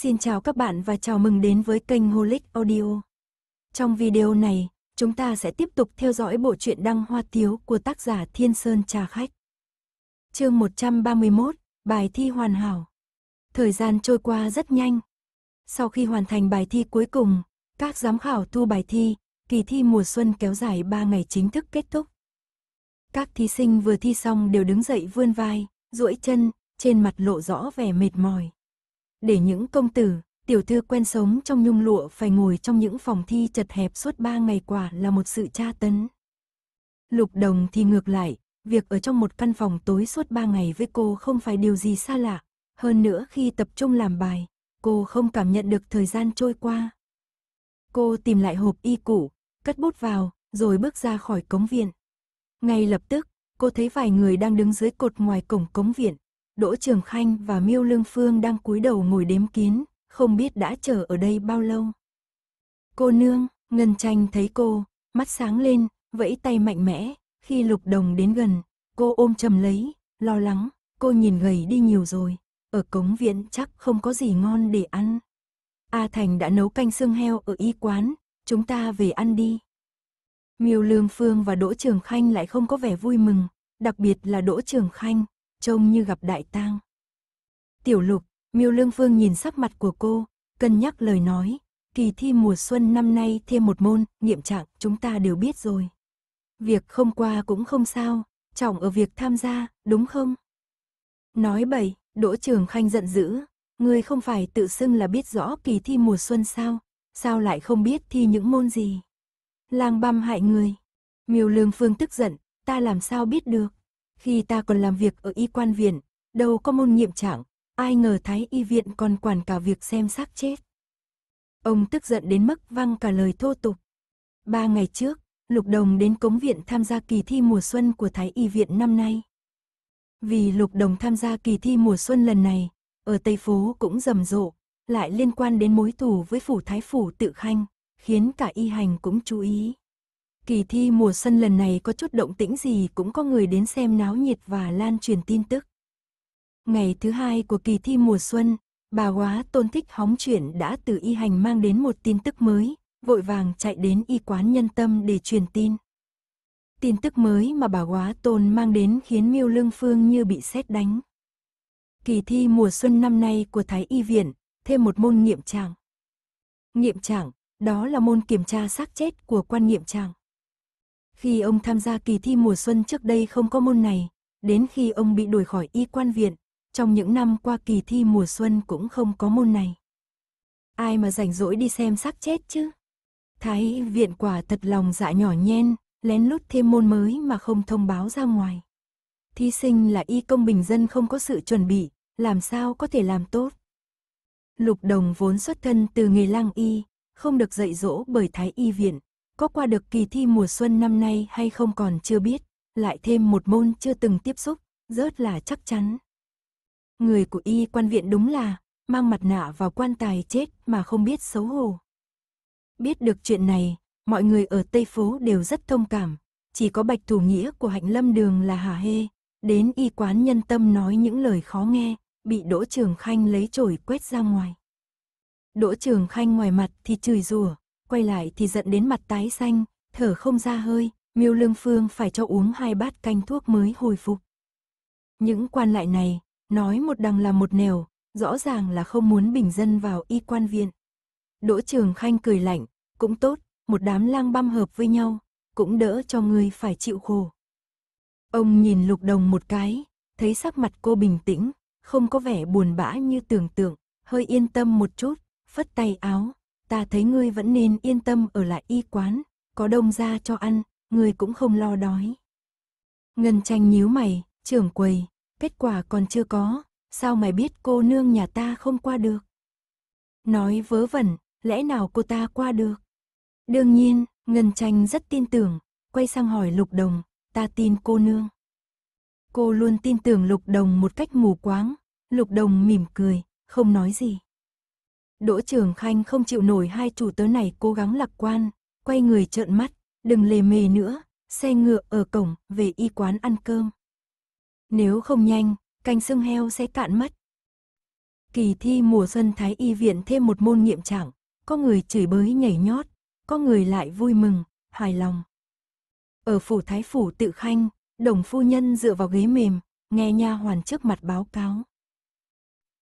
Xin chào các bạn và chào mừng đến với kênh Holic Audio. Trong video này, chúng ta sẽ tiếp tục theo dõi bộ truyện Đăng Hoa Tiếu của tác giả Thiên Sơn Trà Khách. Chương 131, bài thi hoàn hảo. Thời gian trôi qua rất nhanh. Sau khi hoàn thành bài thi cuối cùng, các giám khảo thu bài thi, kỳ thi mùa xuân kéo dài 3 ngày chính thức kết thúc. Các thí sinh vừa thi xong đều đứng dậy vươn vai, duỗi chân, trên mặt lộ rõ vẻ mệt mỏi. Để những công tử, tiểu thư quen sống trong nhung lụa phải ngồi trong những phòng thi chật hẹp suốt ba ngày quả là một sự tra tấn. Lục đồng thì ngược lại, việc ở trong một căn phòng tối suốt ba ngày với cô không phải điều gì xa lạ. Hơn nữa khi tập trung làm bài, cô không cảm nhận được thời gian trôi qua. Cô tìm lại hộp y cũ, cất bút vào, rồi bước ra khỏi cống viện. Ngay lập tức, cô thấy vài người đang đứng dưới cột ngoài cổng cống viện, Đỗ Trường Khanh và Miêu Lương Phương đang cúi đầu ngồi đếm kiến, không biết đã chờ ở đây bao lâu. Cô nương, Ngân Tranh thấy cô, mắt sáng lên, vẫy tay mạnh mẽ, khi Lục Đồng đến gần, cô ôm chầm lấy, lo lắng, cô nhìn gầy đi nhiều rồi, ở cống viện chắc không có gì ngon để ăn. A Thành đã nấu canh xương heo ở y quán, chúng ta về ăn đi. Miêu Lương Phương và Đỗ Trường Khanh lại không có vẻ vui mừng, đặc biệt là Đỗ Trường Khanh, trông như gặp đại tang. Tiểu lục, miêu lương vương nhìn sắc mặt của cô, cân nhắc lời nói, kỳ thi mùa xuân năm nay thêm một môn, nghiệm trạng chúng ta đều biết rồi. Việc không qua cũng không sao, trọng ở việc tham gia, đúng không? Nói bậy, Đỗ Trường Khanh giận dữ, ngươi không phải tự xưng là biết rõ kỳ thi mùa xuân sao, sao lại không biết thi những môn gì? Lang băm hại người. Miêu Lương Phương tức giận, ta làm sao biết được? Khi ta còn làm việc ở y quan viện, đâu có môn nhiệm trạng, ai ngờ thái y viện còn quản cả việc xem xác chết. Ông tức giận đến mức văng cả lời thô tục. Ba ngày trước, Lục Đồng đến cống viện tham gia kỳ thi mùa xuân của Thái Y viện năm nay. Vì Lục Đồng tham gia kỳ thi mùa xuân lần này, ở Tây Phố cũng rầm rộ, lại liên quan đến mối thù với phủ Thái Phủ Tự Khanh, khiến cả y hành cũng chú ý. Kỳ thi mùa xuân lần này có chút động tĩnh gì cũng có người đến xem náo nhiệt và lan truyền tin tức. Ngày thứ hai của kỳ thi mùa xuân, bà quá tôn thích hóng chuyện đã từ y hành mang đến một tin tức mới, vội vàng chạy đến y quán nhân tâm để truyền tin. Tin tức mới mà bà quá tôn mang đến khiến miêu lương phương như bị sét đánh. Kỳ thi mùa xuân năm nay của Thái Y Viện, thêm một môn nghiệm trạng. Nghiệm trạng, đó là môn kiểm tra xác chết của quan nghiệm trạng. Khi ông tham gia kỳ thi mùa xuân trước đây không có môn này, đến khi ông bị đuổi khỏi y quan viện, trong những năm qua kỳ thi mùa xuân cũng không có môn này. Ai mà rảnh rỗi đi xem xác chết chứ? Thái viện quả thật lòng dạ nhỏ nhen, lén lút thêm môn mới mà không thông báo ra ngoài. Thí sinh là y công bình dân không có sự chuẩn bị, làm sao có thể làm tốt. Lục Đồng vốn xuất thân từ nghề lang y, không được dạy dỗ bởi Thái y viện, có qua được kỳ thi mùa xuân năm nay hay không còn chưa biết, lại thêm một môn chưa từng tiếp xúc, rớt là chắc chắn. Người của y quan viện đúng là, mang mặt nạ vào quan tài chết mà không biết xấu hổ. Biết được chuyện này, mọi người ở Tây Phố đều rất thông cảm, chỉ có bạch thủ nghĩa của hạnh lâm đường là hà hê, đến y quán nhân tâm nói những lời khó nghe, bị Đỗ Trường Khanh lấy chổi quét ra ngoài. Đỗ Trường Khanh ngoài mặt thì chửi rủa, quay lại thì giận đến mặt tái xanh, thở không ra hơi, miêu lương phương phải cho uống hai bát canh thuốc mới hồi phục. Những quan lại này, nói một đằng là một nẻo, rõ ràng là không muốn bình dân vào y quan viện. Đỗ Trường Khanh cười lạnh, cũng tốt, một đám lang băm hợp với nhau, cũng đỡ cho người phải chịu khổ. Ông nhìn lục đồng một cái, thấy sắc mặt cô bình tĩnh, không có vẻ buồn bã như tưởng tượng, hơi yên tâm một chút, phất tay áo, ta thấy ngươi vẫn nên yên tâm ở lại y quán, có đông ra cho ăn, ngươi cũng không lo đói. Ngân tranh nhíu mày, trưởng quầy, kết quả còn chưa có, sao mày biết cô nương nhà ta không qua được? Nói vớ vẩn, lẽ nào cô ta qua được? Đương nhiên, Ngân tranh rất tin tưởng, quay sang hỏi Lục Đồng, ta tin cô nương. Cô luôn tin tưởng Lục Đồng một cách mù quáng, Lục Đồng mỉm cười, không nói gì. Đỗ Trường Khanh không chịu nổi hai chủ tớ này cố gắng lạc quan, quay người trợn mắt, đừng lề mề nữa, xe ngựa ở cổng, về y quán ăn cơm. Nếu không nhanh, canh xương heo sẽ cạn mất. Kỳ thi mùa xuân Thái Y Viện thêm một môn nghiệm trạng có người chửi bới nhảy nhót, có người lại vui mừng, hài lòng. Ở phủ Thái Phủ Tự Khanh, đồng phu nhân dựa vào ghế mềm, nghe nha hoàn trước mặt báo cáo.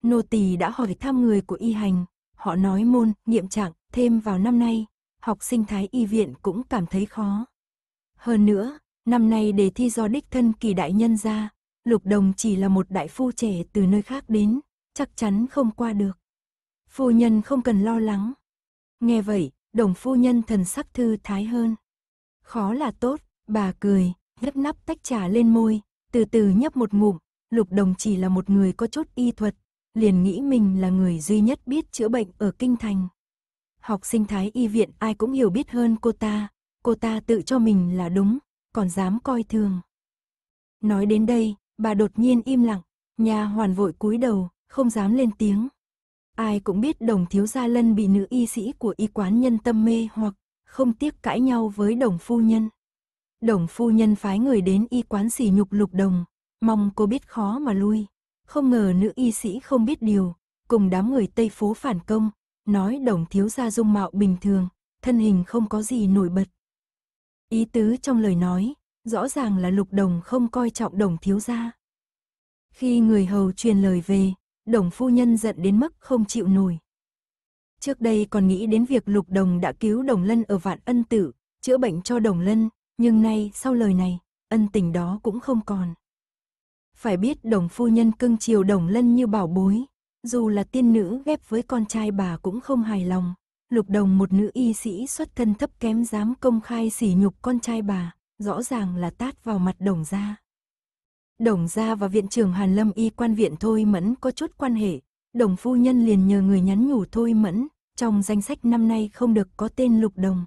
Nô tỳ đã hỏi thăm người của y hành, Họ nói môn, nghiệm trạng, thêm vào năm nay, học sinh Thái Y Viện cũng cảm thấy khó. Hơn nữa, năm nay đề thi do đích thân kỳ đại nhân ra, Lục Đồng chỉ là một đại phu trẻ từ nơi khác đến, chắc chắn không qua được. Phu nhân không cần lo lắng. Nghe vậy, đồng phu nhân thần sắc thư thái hơn. Khó là tốt, bà cười, nhấp nắp tách trà lên môi, từ từ nhấp một ngụm, Lục Đồng chỉ là một người có chút y thuật, liền nghĩ mình là người duy nhất biết chữa bệnh ở Kinh Thành. Học sinh thái y viện ai cũng hiểu biết hơn cô ta, cô ta tự cho mình là đúng, còn dám coi thường. Nói đến đây, bà đột nhiên im lặng, nhà hoàn vội cúi đầu, không dám lên tiếng. Ai cũng biết đồng thiếu gia lân bị nữ y sĩ của y quán nhân tâm mê hoặc không tiếc cãi nhau với đồng phu nhân. Đồng phu nhân phái người đến y quán xỉ nhục lục đồng, mong cô biết khó mà lui. Không ngờ nữ y sĩ không biết điều, cùng đám người Tây phố phản công, nói đồng thiếu gia dung mạo bình thường, thân hình không có gì nổi bật. Ý tứ trong lời nói, rõ ràng là lục đồng không coi trọng đồng thiếu gia. Khi người hầu truyền lời về, đồng phu nhân giận đến mức không chịu nổi. Trước đây còn nghĩ đến việc lục đồng đã cứu đồng lân ở vạn ân tử, chữa bệnh cho đồng lân, nhưng nay sau lời này, ân tình đó cũng không còn. Phải biết đồng phu nhân cưng chiều đồng lân như bảo bối. Dù là tiên nữ ghép với con trai bà cũng không hài lòng. Lục đồng một nữ y sĩ xuất thân thấp kém dám công khai sỉ nhục con trai bà, rõ ràng là tát vào mặt đồng gia. Đồng gia và viện trưởng Hàn Lâm y quan viện Thôi Mẫn có chút quan hệ, đồng phu nhân liền nhờ người nhắn nhủ Thôi Mẫn, trong danh sách năm nay không được có tên lục đồng.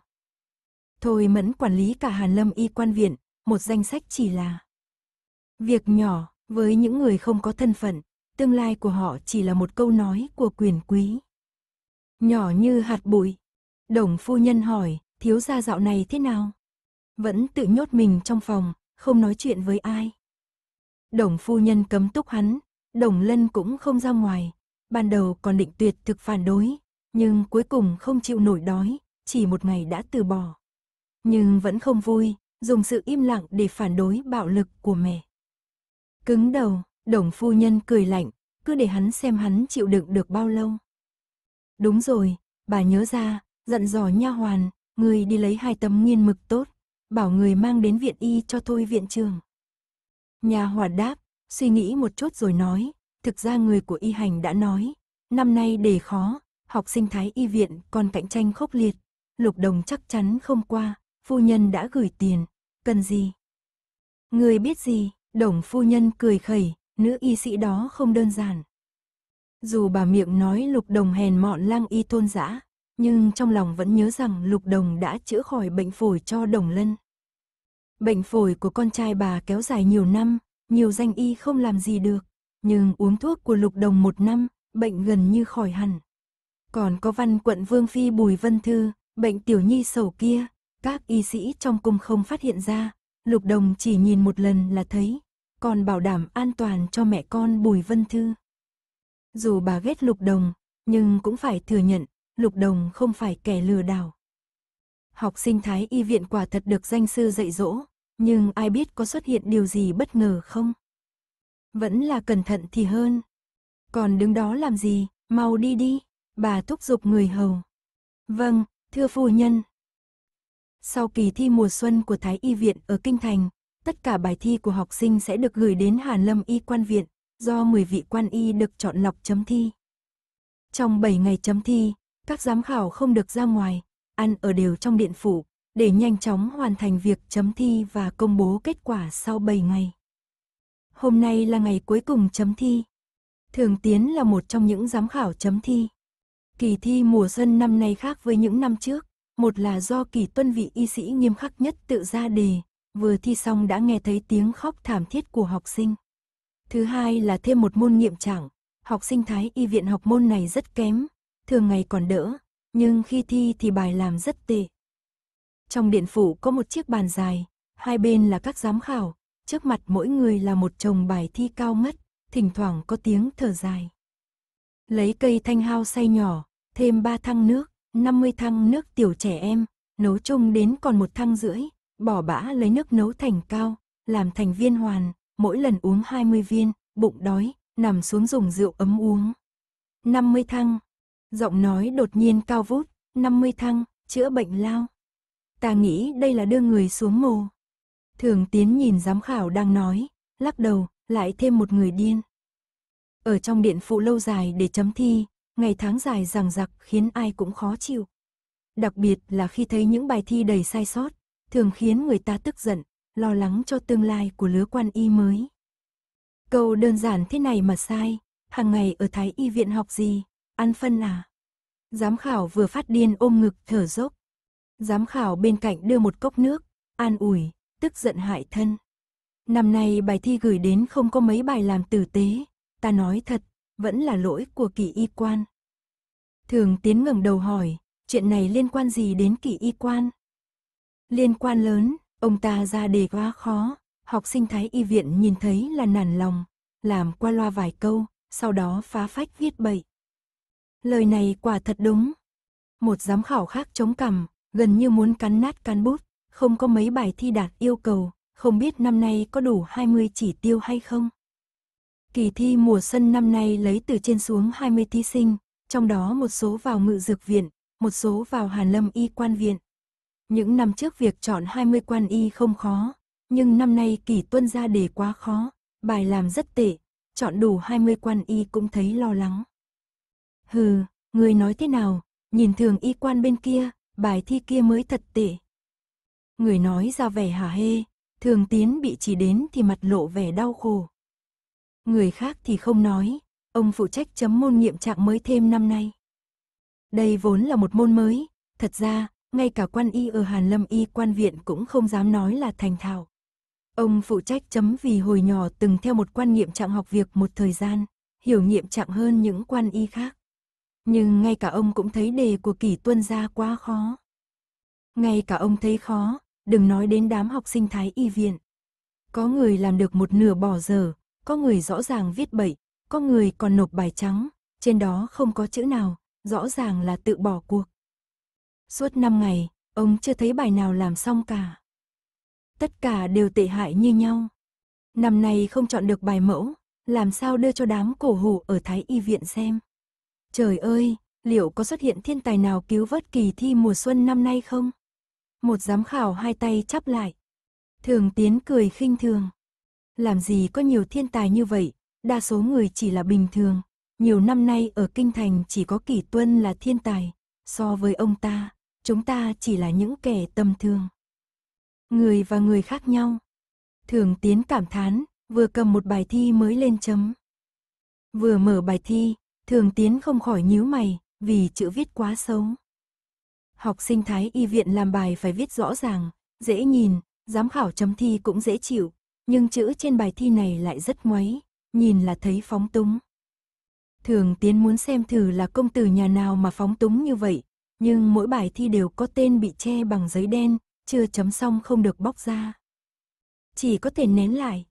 Thôi Mẫn quản lý cả Hàn Lâm y quan viện, một danh sách chỉ là việc nhỏ, với những người không có thân phận, tương lai của họ chỉ là một câu nói của quyền quý. Nhỏ như hạt bụi. Đồng phu nhân hỏi, thiếu gia dạo này thế nào? Vẫn tự nhốt mình trong phòng, không nói chuyện với ai. Đồng phu nhân cấm túc hắn, đồng lân cũng không ra ngoài. Ban đầu còn định tuyệt thực phản đối, nhưng cuối cùng không chịu nổi đói, chỉ một ngày đã từ bỏ. Nhưng vẫn không vui, dùng sự im lặng để phản đối bạo lực của mẹ. Cứng đầu, đồng phu nhân cười lạnh, cứ để hắn xem hắn chịu đựng được bao lâu. Đúng rồi, bà nhớ ra, dặn dò nha hoàn, người đi lấy hai tấm nghiên mực tốt, bảo người mang đến viện y cho thôi viện trường. Nhà hòa đáp, suy nghĩ một chút rồi nói, thực ra người của y hành đã nói, năm nay đề khó, học sinh thái y viện còn cạnh tranh khốc liệt, lục đồng chắc chắn không qua, phu nhân đã gửi tiền, cần gì? Người biết gì? Đồng phu nhân cười khẩy, nữ y sĩ đó không đơn giản. Dù bà miệng nói lục đồng hèn mọn lang y tôn giã, nhưng trong lòng vẫn nhớ rằng lục đồng đã chữa khỏi bệnh phổi cho đồng lân. Bệnh phổi của con trai bà kéo dài nhiều năm, nhiều danh y không làm gì được, nhưng uống thuốc của lục đồng một năm, bệnh gần như khỏi hẳn. Còn có văn quận Vương Phi Bùi Vân Thư, bệnh tiểu nhi sầu kia, các y sĩ trong cung không phát hiện ra, Lục Đồng chỉ nhìn một lần là thấy, còn bảo đảm an toàn cho mẹ con Bùi Vân Thư. Dù bà ghét Lục Đồng, nhưng cũng phải thừa nhận, Lục Đồng không phải kẻ lừa đảo. Học sinh Thái Y Viện quả thật được danh sư dạy dỗ, nhưng ai biết có xuất hiện điều gì bất ngờ không? Vẫn là cẩn thận thì hơn. Còn đứng đó làm gì, mau đi đi, bà thúc giục người hầu. Vâng, thưa phu nhân. Sau kỳ thi mùa xuân của Thái Y Viện ở Kinh Thành, tất cả bài thi của học sinh sẽ được gửi đến Hàn Lâm Y Quan Viện, do 10 vị quan y được chọn lọc chấm thi. Trong 7 ngày chấm thi, các giám khảo không được ra ngoài, ăn ở đều trong điện phủ, để nhanh chóng hoàn thành việc chấm thi và công bố kết quả sau 7 ngày. Hôm nay là ngày cuối cùng chấm thi. Thường Tiến là một trong những giám khảo chấm thi. Kỳ thi mùa xuân năm nay khác với những năm trước một là do kỳ tuân vị y sĩ nghiêm khắc nhất tự ra đề, vừa thi xong đã nghe thấy tiếng khóc thảm thiết của học sinh. Thứ hai là thêm một môn nghiệm chẳng, học sinh thái y viện học môn này rất kém, thường ngày còn đỡ, nhưng khi thi thì bài làm rất tệ. Trong điện phủ có một chiếc bàn dài, hai bên là các giám khảo, trước mặt mỗi người là một chồng bài thi cao ngất, thỉnh thoảng có tiếng thở dài. Lấy cây thanh hao xay nhỏ, thêm ba thăng nước, 50 thăng nước tiểu trẻ em, nấu chung đến còn một thăng rưỡi, bỏ bã lấy nước nấu thành cao, làm thành viên hoàn, mỗi lần uống 20 viên, bụng đói, nằm xuống dùng rượu ấm uống. 50 thăng, giọng nói đột nhiên cao vút, 50 thăng, chữa bệnh lao. Ta nghĩ đây là đưa người xuống mồ. Thường tiến nhìn giám khảo đang nói, lắc đầu, lại thêm một người điên. Ở trong điện phụ lâu dài để chấm thi, ngày tháng dài rằng giặc khiến ai cũng khó chịu. Đặc biệt là khi thấy những bài thi đầy sai sót, thường khiến người ta tức giận, lo lắng cho tương lai của lứa quan y mới. Câu đơn giản thế này mà sai, hàng ngày ở Thái Y viện học gì, ăn phân à? Giám khảo vừa phát điên ôm ngực thở dốc. Giám khảo bên cạnh đưa một cốc nước, an ủi, tức giận hại thân. Năm nay bài thi gửi đến không có mấy bài làm tử tế, ta nói thật vẫn là lỗi của kỳ y quan. Thường tiến ngẩng đầu hỏi, chuyện này liên quan gì đến kỳ y quan? Liên quan lớn, ông ta ra đề quá khó, học sinh thái y viện nhìn thấy là nản lòng, làm qua loa vài câu, sau đó phá phách viết bậy. Lời này quả thật đúng. Một giám khảo khác chống cằm, gần như muốn cắn nát cán bút, không có mấy bài thi đạt yêu cầu, không biết năm nay có đủ 20 chỉ tiêu hay không. Kỳ thi mùa xuân năm nay lấy từ trên xuống 20 thí sinh, trong đó một số vào ngự dược viện, một số vào Hàn Lâm y quan viện. Những năm trước việc chọn 20 quan y không khó, nhưng năm nay kỳ tuân ra đề quá khó, bài làm rất tệ, chọn đủ 20 quan y cũng thấy lo lắng. Hừ, người nói thế nào, nhìn thường y quan bên kia, bài thi kia mới thật tệ. Người nói ra vẻ hả hê, thường tiến bị chỉ đến thì mặt lộ vẻ đau khổ người khác thì không nói, ông phụ trách chấm môn nghiệm trạng mới thêm năm nay. Đây vốn là một môn mới, thật ra, ngay cả quan y ở Hàn Lâm y quan viện cũng không dám nói là thành thạo. Ông phụ trách chấm vì hồi nhỏ từng theo một quan nghiệm trạng học việc một thời gian, hiểu nghiệm trạng hơn những quan y khác. Nhưng ngay cả ông cũng thấy đề của kỷ tuân gia quá khó. Ngay cả ông thấy khó, đừng nói đến đám học sinh thái y viện. Có người làm được một nửa bỏ giờ, có người rõ ràng viết bậy, có người còn nộp bài trắng, trên đó không có chữ nào, rõ ràng là tự bỏ cuộc. Suốt 5 ngày, ông chưa thấy bài nào làm xong cả. Tất cả đều tệ hại như nhau. Năm nay không chọn được bài mẫu, làm sao đưa cho đám cổ hủ ở Thái Y viện xem. Trời ơi, liệu có xuất hiện thiên tài nào cứu vớt kỳ thi mùa xuân năm nay không? Một giám khảo hai tay chắp lại. Thường Tiến cười khinh thường làm gì có nhiều thiên tài như vậy, đa số người chỉ là bình thường. Nhiều năm nay ở Kinh Thành chỉ có Kỷ Tuân là thiên tài, so với ông ta, chúng ta chỉ là những kẻ tầm thường. Người và người khác nhau. Thường Tiến cảm thán, vừa cầm một bài thi mới lên chấm. Vừa mở bài thi, Thường Tiến không khỏi nhíu mày, vì chữ viết quá xấu. Học sinh Thái Y viện làm bài phải viết rõ ràng, dễ nhìn, giám khảo chấm thi cũng dễ chịu, nhưng chữ trên bài thi này lại rất ngoáy, nhìn là thấy phóng túng. Thường Tiến muốn xem thử là công tử nhà nào mà phóng túng như vậy, nhưng mỗi bài thi đều có tên bị che bằng giấy đen, chưa chấm xong không được bóc ra. Chỉ có thể nén lại.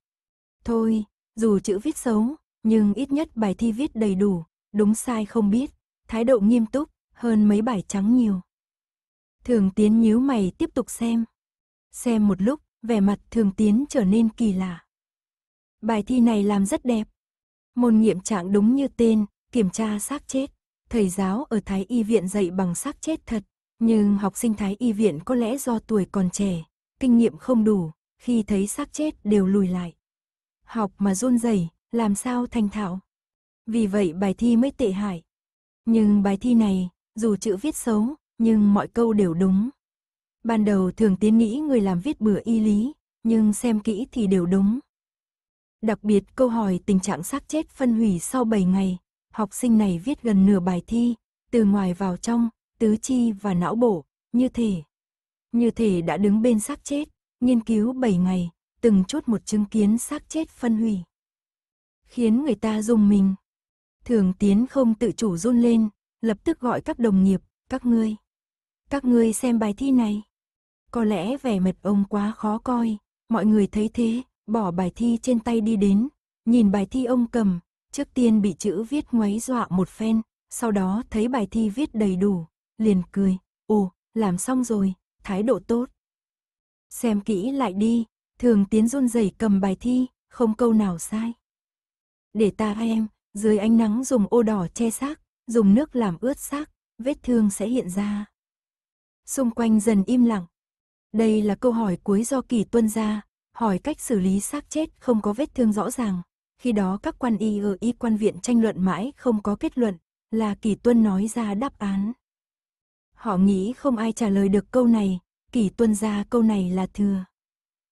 Thôi, dù chữ viết xấu, nhưng ít nhất bài thi viết đầy đủ, đúng sai không biết, thái độ nghiêm túc, hơn mấy bài trắng nhiều. Thường Tiến nhíu mày tiếp tục xem. Xem một lúc, vẻ mặt thường tiến trở nên kỳ lạ. Bài thi này làm rất đẹp. Môn nghiệm trạng đúng như tên, kiểm tra xác chết. Thầy giáo ở Thái Y viện dạy bằng xác chết thật, nhưng học sinh Thái Y viện có lẽ do tuổi còn trẻ, kinh nghiệm không đủ, khi thấy xác chết đều lùi lại. Học mà run rẩy, làm sao thành thạo. Vì vậy bài thi mới tệ hại. Nhưng bài thi này, dù chữ viết xấu, nhưng mọi câu đều đúng. Ban đầu thường tiến nghĩ người làm viết bừa y lý, nhưng xem kỹ thì đều đúng. Đặc biệt câu hỏi tình trạng xác chết phân hủy sau 7 ngày, học sinh này viết gần nửa bài thi, từ ngoài vào trong, tứ chi và não bộ, như thể. Như thể đã đứng bên xác chết, nghiên cứu 7 ngày, từng chốt một chứng kiến xác chết phân hủy. Khiến người ta dùng mình. Thường tiến không tự chủ run lên, lập tức gọi các đồng nghiệp, các ngươi. Các ngươi xem bài thi này. Có lẽ vẻ mặt ông quá khó coi, mọi người thấy thế, bỏ bài thi trên tay đi đến, nhìn bài thi ông cầm, trước tiên bị chữ viết ngoáy dọa một phen, sau đó thấy bài thi viết đầy đủ, liền cười, ồ, làm xong rồi, thái độ tốt. Xem kỹ lại đi, thường tiến run rẩy cầm bài thi, không câu nào sai. Để ta em, dưới ánh nắng dùng ô đỏ che xác, dùng nước làm ướt xác, vết thương sẽ hiện ra. Xung quanh dần im lặng, đây là câu hỏi cuối do Kỳ Tuân ra, hỏi cách xử lý xác chết không có vết thương rõ ràng. Khi đó các quan y ở y quan viện tranh luận mãi không có kết luận, là Kỳ Tuân nói ra đáp án. Họ nghĩ không ai trả lời được câu này, Kỳ Tuân ra câu này là thừa.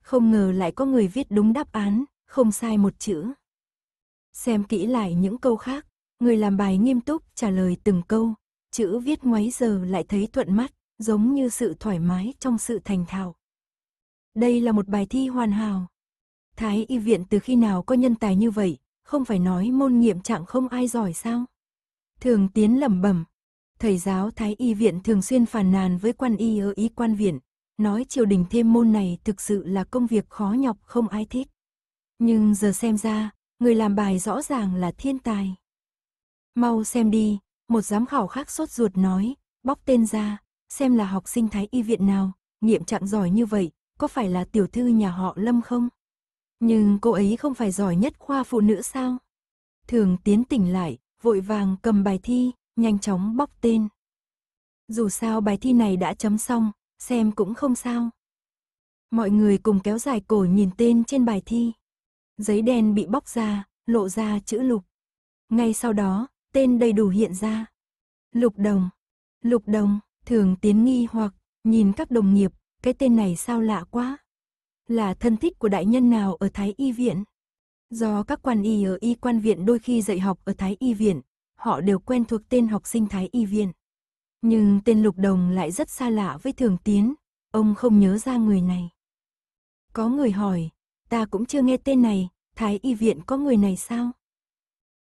Không ngờ lại có người viết đúng đáp án, không sai một chữ. Xem kỹ lại những câu khác, người làm bài nghiêm túc trả lời từng câu, chữ viết ngoáy giờ lại thấy thuận mắt giống như sự thoải mái trong sự thành thạo. Đây là một bài thi hoàn hảo. Thái y viện từ khi nào có nhân tài như vậy, không phải nói môn nghiệm trạng không ai giỏi sao? Thường tiến lẩm bẩm, thầy giáo Thái y viện thường xuyên phàn nàn với quan y ở y quan viện, nói triều đình thêm môn này thực sự là công việc khó nhọc không ai thích. Nhưng giờ xem ra, người làm bài rõ ràng là thiên tài. Mau xem đi, một giám khảo khác sốt ruột nói, bóc tên ra, xem là học sinh thái y viện nào, nghiệm trạng giỏi như vậy, có phải là tiểu thư nhà họ Lâm không? Nhưng cô ấy không phải giỏi nhất khoa phụ nữ sao? Thường tiến tỉnh lại, vội vàng cầm bài thi, nhanh chóng bóc tên. Dù sao bài thi này đã chấm xong, xem cũng không sao. Mọi người cùng kéo dài cổ nhìn tên trên bài thi. Giấy đen bị bóc ra, lộ ra chữ lục. Ngay sau đó, tên đầy đủ hiện ra. Lục đồng, lục đồng, Thường tiến nghi hoặc, nhìn các đồng nghiệp, cái tên này sao lạ quá. Là thân thích của đại nhân nào ở Thái Y Viện? Do các quan y ở Y quan viện đôi khi dạy học ở Thái Y Viện, họ đều quen thuộc tên học sinh Thái Y Viện. Nhưng tên Lục Đồng lại rất xa lạ với Thường Tiến, ông không nhớ ra người này. Có người hỏi, ta cũng chưa nghe tên này, Thái Y Viện có người này sao?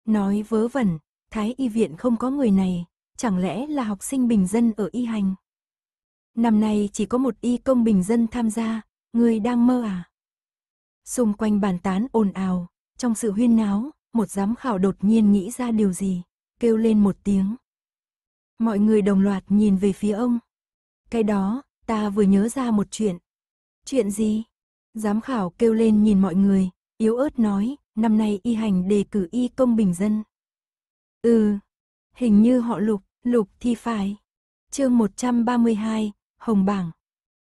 Nói vớ vẩn, Thái Y Viện không có người này, chẳng lẽ là học sinh bình dân ở y hành? Năm nay chỉ có một y công bình dân tham gia, người đang mơ à? Xung quanh bàn tán ồn ào, trong sự huyên náo, một giám khảo đột nhiên nghĩ ra điều gì, kêu lên một tiếng. Mọi người đồng loạt nhìn về phía ông. Cái đó, ta vừa nhớ ra một chuyện. Chuyện gì? Giám khảo kêu lên nhìn mọi người, yếu ớt nói, năm nay y hành đề cử y công bình dân. Ừ, hình như họ lục lục thì phải. Chương 132, Hồng bảng.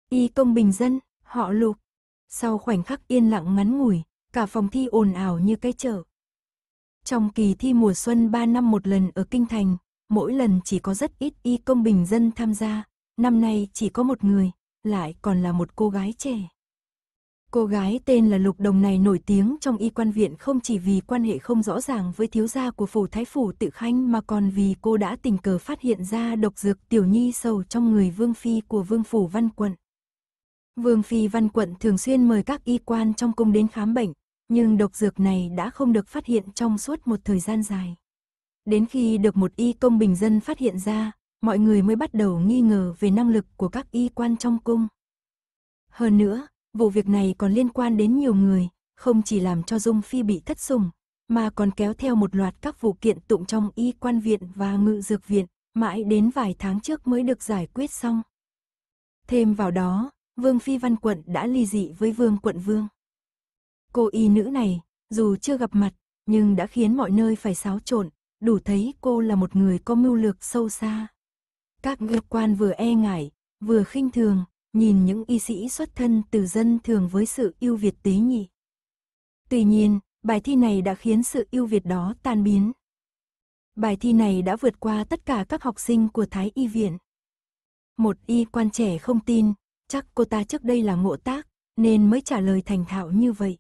Y công bình dân, họ lục. Sau khoảnh khắc yên lặng ngắn ngủi, cả phòng thi ồn ào như cái chợ. Trong kỳ thi mùa xuân 3 năm một lần ở Kinh Thành, mỗi lần chỉ có rất ít y công bình dân tham gia, năm nay chỉ có một người, lại còn là một cô gái trẻ. Cô gái tên là Lục Đồng này nổi tiếng trong y quan viện không chỉ vì quan hệ không rõ ràng với thiếu gia của phủ thái phủ tự khanh mà còn vì cô đã tình cờ phát hiện ra độc dược tiểu nhi sầu trong người vương phi của vương phủ văn quận. Vương phi văn quận thường xuyên mời các y quan trong cung đến khám bệnh, nhưng độc dược này đã không được phát hiện trong suốt một thời gian dài. Đến khi được một y công bình dân phát hiện ra, mọi người mới bắt đầu nghi ngờ về năng lực của các y quan trong cung. Hơn nữa, Vụ việc này còn liên quan đến nhiều người, không chỉ làm cho Dung Phi bị thất sủng, mà còn kéo theo một loạt các vụ kiện tụng trong y quan viện và ngự dược viện, mãi đến vài tháng trước mới được giải quyết xong. Thêm vào đó, Vương Phi Văn Quận đã ly dị với Vương Quận Vương. Cô y nữ này, dù chưa gặp mặt, nhưng đã khiến mọi nơi phải xáo trộn, đủ thấy cô là một người có mưu lược sâu xa. Các ngược quan vừa e ngại, vừa khinh thường, nhìn những y sĩ xuất thân từ dân thường với sự ưu Việt tế nhị. Tuy nhiên, bài thi này đã khiến sự ưu Việt đó tan biến. Bài thi này đã vượt qua tất cả các học sinh của Thái Y Viện. Một y quan trẻ không tin, chắc cô ta trước đây là ngộ tác, nên mới trả lời thành thạo như vậy.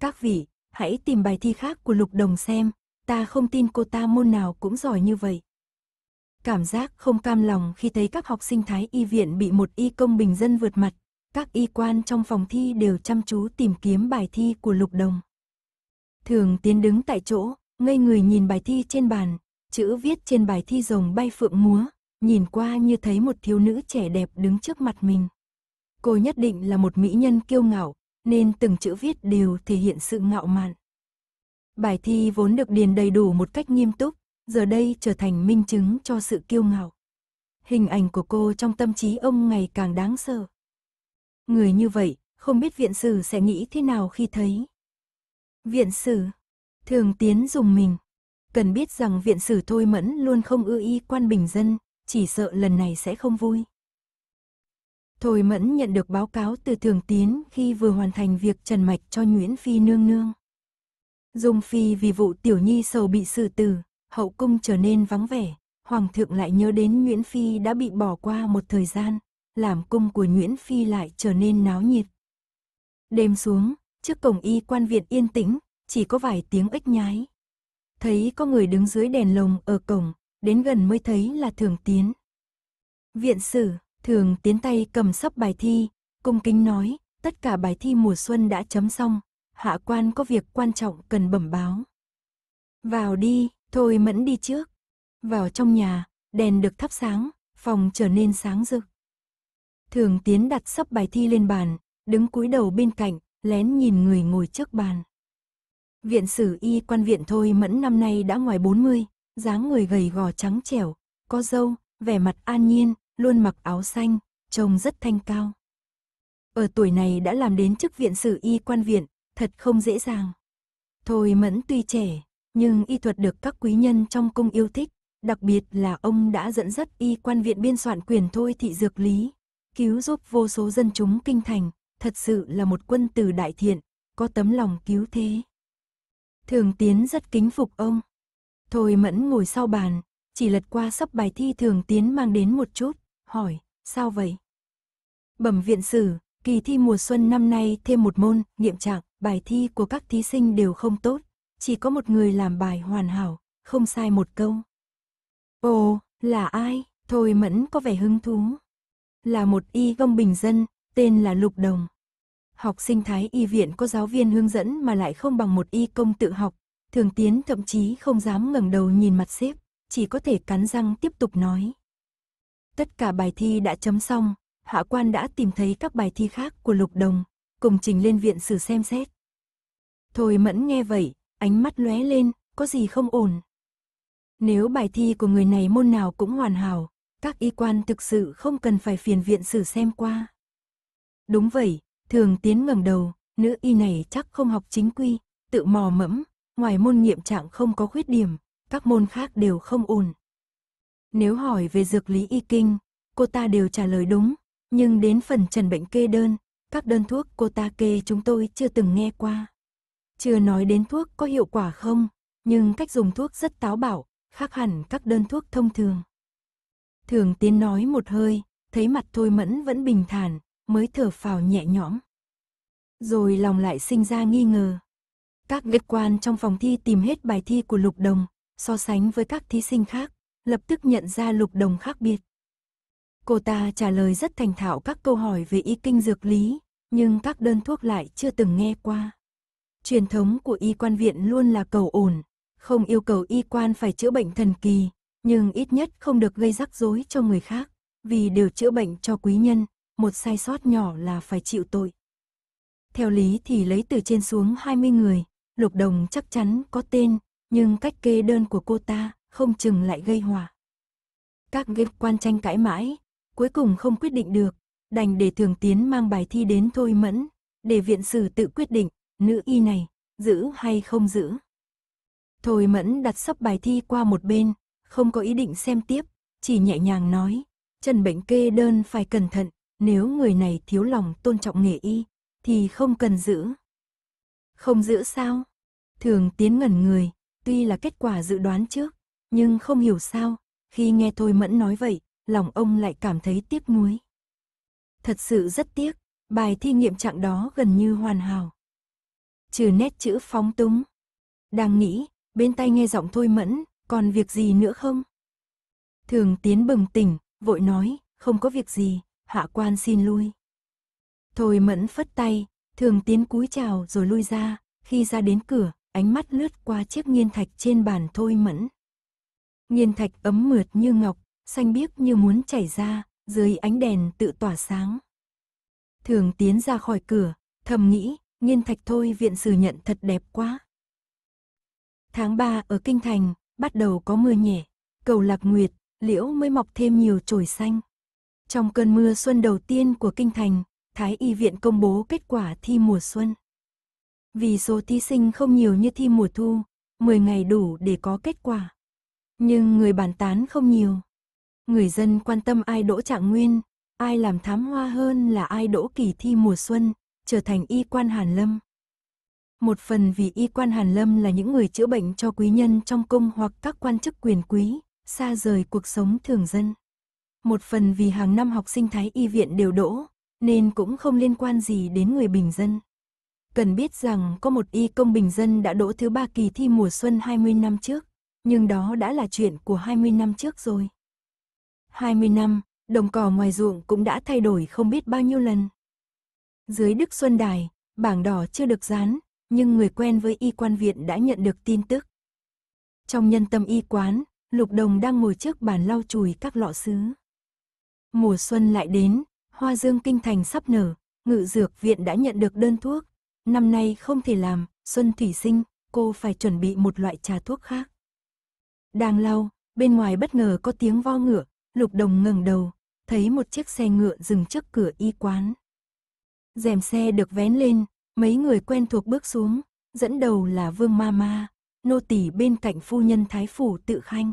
Các vị, hãy tìm bài thi khác của Lục Đồng xem, ta không tin cô ta môn nào cũng giỏi như vậy. Cảm giác không cam lòng khi thấy các học sinh thái y viện bị một y công bình dân vượt mặt, các y quan trong phòng thi đều chăm chú tìm kiếm bài thi của Lục Đồng. Thường tiến đứng tại chỗ, ngây người nhìn bài thi trên bàn, chữ viết trên bài thi rồng bay phượng múa, nhìn qua như thấy một thiếu nữ trẻ đẹp đứng trước mặt mình. Cô nhất định là một mỹ nhân kiêu ngạo, nên từng chữ viết đều thể hiện sự ngạo mạn. Bài thi vốn được điền đầy đủ một cách nghiêm túc, giờ đây trở thành minh chứng cho sự kiêu ngạo. Hình ảnh của cô trong tâm trí ông ngày càng đáng sợ. Người như vậy, không biết viện sử sẽ nghĩ thế nào khi thấy. Viện sử, thường tiến dùng mình. Cần biết rằng viện sử thôi mẫn luôn không ưa y quan bình dân, chỉ sợ lần này sẽ không vui. Thôi Mẫn nhận được báo cáo từ Thường Tiến khi vừa hoàn thành việc trần mạch cho Nguyễn Phi nương nương. Dung Phi vì vụ Tiểu Nhi sầu bị xử tử, hậu cung trở nên vắng vẻ, hoàng thượng lại nhớ đến Nguyễn Phi đã bị bỏ qua một thời gian, làm cung của Nguyễn Phi lại trở nên náo nhiệt. Đêm xuống, trước cổng y quan viện yên tĩnh, chỉ có vài tiếng ếch nhái. Thấy có người đứng dưới đèn lồng ở cổng, đến gần mới thấy là Thường Tiến. Viện sử, Thường Tiến tay cầm sắp bài thi, cung kính nói, tất cả bài thi mùa xuân đã chấm xong, hạ quan có việc quan trọng cần bẩm báo. Vào đi, Thôi Mẫn đi trước. Vào trong nhà, đèn được thắp sáng, phòng trở nên sáng rực. Thường Tiến đặt sắp bài thi lên bàn, đứng cúi đầu bên cạnh, lén nhìn người ngồi trước bàn. Viện sử y quan viện Thôi Mẫn năm nay đã ngoài 40, dáng người gầy gò trắng trẻo, có dâu, vẻ mặt an nhiên, luôn mặc áo xanh, trông rất thanh cao. Ở tuổi này đã làm đến chức viện sử y quan viện, thật không dễ dàng. Thôi Mẫn tuy trẻ, nhưng y thuật được các quý nhân trong cung yêu thích, đặc biệt là ông đã dẫn dắt y quan viện biên soạn quyền thôi thị dược lý, cứu giúp vô số dân chúng kinh thành, thật sự là một quân tử đại thiện, có tấm lòng cứu thế. Thường Tiến rất kính phục ông. Thôi Mẫn ngồi sau bàn, chỉ lật qua sắp bài thi Thường Tiến mang đến một chút, hỏi, sao vậy? Bẩm viện sử, kỳ thi mùa xuân năm nay thêm một môn, nghiệm trạng, bài thi của các thí sinh đều không tốt chỉ có một người làm bài hoàn hảo, không sai một câu. Ồ, là ai? Thôi Mẫn có vẻ hứng thú. Là một y công bình dân, tên là Lục Đồng. Học sinh thái y viện có giáo viên hướng dẫn mà lại không bằng một y công tự học, thường tiến thậm chí không dám ngẩng đầu nhìn mặt xếp, chỉ có thể cắn răng tiếp tục nói. Tất cả bài thi đã chấm xong, hạ quan đã tìm thấy các bài thi khác của Lục Đồng, cùng trình lên viện sử xem xét. Thôi Mẫn nghe vậy, ánh mắt lóe lên, có gì không ổn. Nếu bài thi của người này môn nào cũng hoàn hảo, các y quan thực sự không cần phải phiền viện sử xem qua. Đúng vậy, thường tiến ngẩng đầu, nữ y này chắc không học chính quy, tự mò mẫm, ngoài môn nghiệm trạng không có khuyết điểm, các môn khác đều không ổn. Nếu hỏi về dược lý y kinh, cô ta đều trả lời đúng, nhưng đến phần trần bệnh kê đơn, các đơn thuốc cô ta kê chúng tôi chưa từng nghe qua. Chưa nói đến thuốc có hiệu quả không, nhưng cách dùng thuốc rất táo bạo, khác hẳn các đơn thuốc thông thường. Thường tiến nói một hơi, thấy mặt Thôi Mẫn vẫn bình thản, mới thở phào nhẹ nhõm. Rồi lòng lại sinh ra nghi ngờ. Các liệt quan trong phòng thi tìm hết bài thi của Lục Đồng, so sánh với các thí sinh khác, lập tức nhận ra Lục Đồng khác biệt. Cô ta trả lời rất thành thạo các câu hỏi về y kinh dược lý, nhưng các đơn thuốc lại chưa từng nghe qua. Truyền thống của y quan viện luôn là cầu ổn, không yêu cầu y quan phải chữa bệnh thần kỳ, nhưng ít nhất không được gây rắc rối cho người khác, vì đều chữa bệnh cho quý nhân, một sai sót nhỏ là phải chịu tội. Theo lý thì lấy từ trên xuống 20 người, Lục Đồng chắc chắn có tên, nhưng cách kê đơn của cô ta không chừng lại gây hòa. Các game quan tranh cãi mãi, cuối cùng không quyết định được, đành để Thường Tiến mang bài thi đến Thôi Mẫn, để viện sử tự quyết định nữ y này, giữ hay không giữ. Thôi Mẫn đặt sắp bài thi qua một bên, không có ý định xem tiếp, chỉ nhẹ nhàng nói, Trần Bệnh kê đơn phải cẩn thận, nếu người này thiếu lòng tôn trọng nghề y, thì không cần giữ. Không giữ sao? Thường tiến ngẩn người, tuy là kết quả dự đoán trước, nhưng không hiểu sao, khi nghe Thôi Mẫn nói vậy, lòng ông lại cảm thấy tiếc nuối. Thật sự rất tiếc, bài thi nghiệm trạng đó gần như hoàn hảo trừ nét chữ phóng túng. Đang nghĩ, bên tay nghe giọng thôi mẫn, còn việc gì nữa không? Thường tiến bừng tỉnh, vội nói, không có việc gì, hạ quan xin lui. Thôi mẫn phất tay, thường tiến cúi chào rồi lui ra, khi ra đến cửa, ánh mắt lướt qua chiếc nghiên thạch trên bàn thôi mẫn. Nghiên thạch ấm mượt như ngọc, xanh biếc như muốn chảy ra, dưới ánh đèn tự tỏa sáng. Thường tiến ra khỏi cửa, thầm nghĩ, Nhiên thạch thôi viện sử nhận thật đẹp quá. Tháng 3 ở Kinh Thành, bắt đầu có mưa nhẹ, cầu lạc nguyệt, liễu mới mọc thêm nhiều chồi xanh. Trong cơn mưa xuân đầu tiên của Kinh Thành, Thái Y Viện công bố kết quả thi mùa xuân. Vì số thí sinh không nhiều như thi mùa thu, 10 ngày đủ để có kết quả. Nhưng người bàn tán không nhiều. Người dân quan tâm ai đỗ trạng nguyên, ai làm thám hoa hơn là ai đỗ kỳ thi mùa xuân, trở thành y quan Hàn Lâm. Một phần vì y quan Hàn Lâm là những người chữa bệnh cho quý nhân trong cung hoặc các quan chức quyền quý, xa rời cuộc sống thường dân. Một phần vì hàng năm học sinh Thái Y viện đều đỗ, nên cũng không liên quan gì đến người bình dân. Cần biết rằng có một y công bình dân đã đỗ thứ ba kỳ thi mùa xuân 20 năm trước, nhưng đó đã là chuyện của 20 năm trước rồi. 20 năm, đồng cỏ ngoài ruộng cũng đã thay đổi không biết bao nhiêu lần. Dưới Đức Xuân Đài, bảng đỏ chưa được dán, nhưng người quen với y quan viện đã nhận được tin tức. Trong nhân tâm y quán, Lục Đồng đang ngồi trước bàn lau chùi các lọ sứ. Mùa xuân lại đến, hoa dương kinh thành sắp nở, ngự dược viện đã nhận được đơn thuốc. Năm nay không thể làm, xuân thủy sinh, cô phải chuẩn bị một loại trà thuốc khác. Đang lau, bên ngoài bất ngờ có tiếng vo ngựa, Lục Đồng ngẩng đầu, thấy một chiếc xe ngựa dừng trước cửa y quán rèm xe được vén lên, mấy người quen thuộc bước xuống, dẫn đầu là Vương Ma Ma, nô tỳ bên cạnh phu nhân Thái Phủ tự khanh.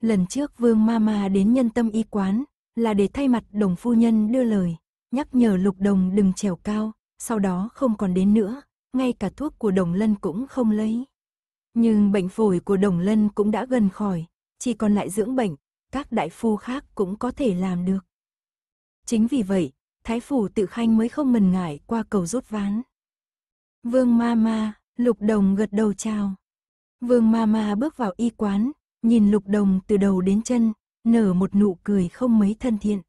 Lần trước Vương Ma Ma đến nhân tâm y quán, là để thay mặt đồng phu nhân đưa lời, nhắc nhở lục đồng đừng trèo cao, sau đó không còn đến nữa, ngay cả thuốc của đồng lân cũng không lấy. Nhưng bệnh phổi của đồng lân cũng đã gần khỏi, chỉ còn lại dưỡng bệnh, các đại phu khác cũng có thể làm được. Chính vì vậy, Thái Phủ tự khanh mới không mần ngại qua cầu rút ván. Vương ma ma, lục đồng gật đầu chào. Vương ma ma bước vào y quán, nhìn lục đồng từ đầu đến chân, nở một nụ cười không mấy thân thiện.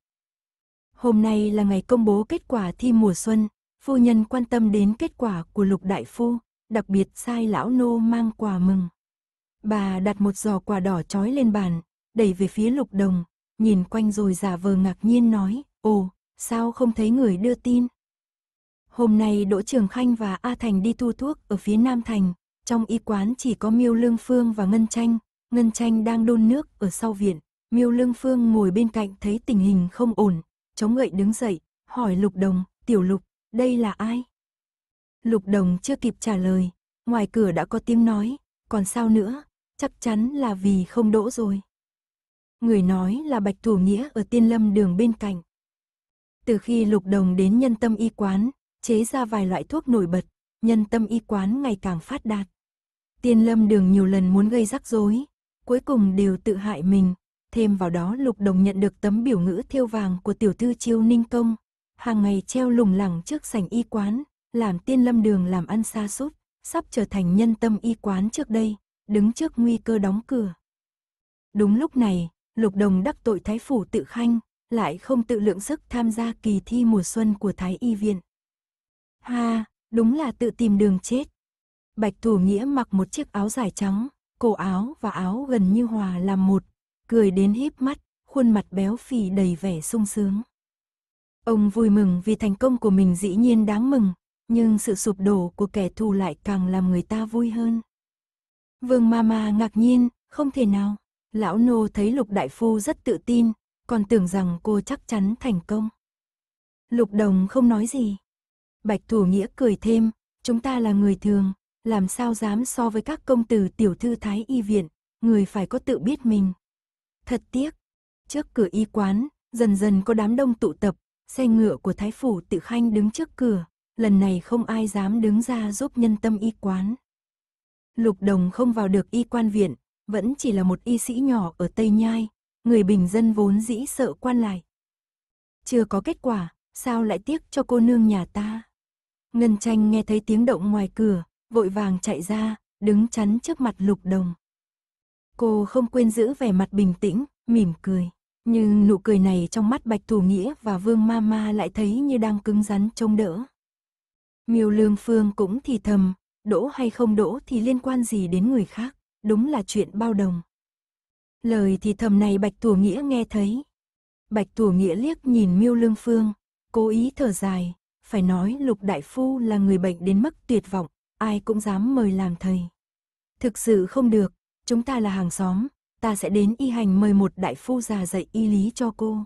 Hôm nay là ngày công bố kết quả thi mùa xuân, phu nhân quan tâm đến kết quả của lục đại phu, đặc biệt sai lão nô mang quà mừng. Bà đặt một giò quà đỏ trói lên bàn, đẩy về phía lục đồng, nhìn quanh rồi giả vờ ngạc nhiên nói, ồ, sao không thấy người đưa tin? Hôm nay Đỗ Trường Khanh và A Thành đi thu thuốc ở phía Nam Thành, trong y quán chỉ có Miêu Lương Phương và Ngân Tranh, Ngân Tranh đang đun nước ở sau viện, Miêu Lương Phương ngồi bên cạnh thấy tình hình không ổn, chống gậy đứng dậy, hỏi Lục Đồng, "Tiểu Lục, đây là ai?" Lục Đồng chưa kịp trả lời, ngoài cửa đã có tiếng nói, "Còn sao nữa, chắc chắn là vì không đỗ rồi." Người nói là Bạch Thủ Nghĩa ở Tiên Lâm đường bên cạnh. Từ khi lục đồng đến nhân tâm y quán, chế ra vài loại thuốc nổi bật, nhân tâm y quán ngày càng phát đạt. Tiên lâm đường nhiều lần muốn gây rắc rối, cuối cùng đều tự hại mình. Thêm vào đó lục đồng nhận được tấm biểu ngữ thiêu vàng của tiểu thư chiêu ninh công, hàng ngày treo lủng lẳng trước sảnh y quán, làm tiên lâm đường làm ăn xa sút sắp trở thành nhân tâm y quán trước đây, đứng trước nguy cơ đóng cửa. Đúng lúc này, lục đồng đắc tội thái phủ tự khanh, lại không tự lượng sức tham gia kỳ thi mùa xuân của Thái Y Viện. Ha, đúng là tự tìm đường chết. Bạch Thủ Nghĩa mặc một chiếc áo dài trắng, cổ áo và áo gần như hòa làm một, cười đến híp mắt, khuôn mặt béo phì đầy vẻ sung sướng. Ông vui mừng vì thành công của mình dĩ nhiên đáng mừng, nhưng sự sụp đổ của kẻ thù lại càng làm người ta vui hơn. Vương Mama ngạc nhiên, không thể nào. Lão Nô thấy Lục Đại Phu rất tự tin, còn tưởng rằng cô chắc chắn thành công. Lục Đồng không nói gì. Bạch Thủ Nghĩa cười thêm, chúng ta là người thường, làm sao dám so với các công tử tiểu thư thái y viện, người phải có tự biết mình. Thật tiếc, trước cửa y quán, dần dần có đám đông tụ tập, xe ngựa của Thái Phủ tự khanh đứng trước cửa, lần này không ai dám đứng ra giúp nhân tâm y quán. Lục Đồng không vào được y quan viện, vẫn chỉ là một y sĩ nhỏ ở Tây Nhai, người bình dân vốn dĩ sợ quan lại. Chưa có kết quả, sao lại tiếc cho cô nương nhà ta? Ngân tranh nghe thấy tiếng động ngoài cửa, vội vàng chạy ra, đứng chắn trước mặt lục đồng. Cô không quên giữ vẻ mặt bình tĩnh, mỉm cười. Nhưng nụ cười này trong mắt Bạch Thủ Nghĩa và Vương Ma Ma lại thấy như đang cứng rắn trông đỡ. Miêu Lương Phương cũng thì thầm, đỗ hay không đỗ thì liên quan gì đến người khác, đúng là chuyện bao đồng. Lời thì thầm này Bạch Tùa Nghĩa nghe thấy. Bạch Tùa Nghĩa liếc nhìn Miêu Lương Phương, cố ý thở dài, phải nói Lục Đại Phu là người bệnh đến mức tuyệt vọng, ai cũng dám mời làm thầy. Thực sự không được, chúng ta là hàng xóm, ta sẽ đến y hành mời một đại phu già dạy y lý cho cô.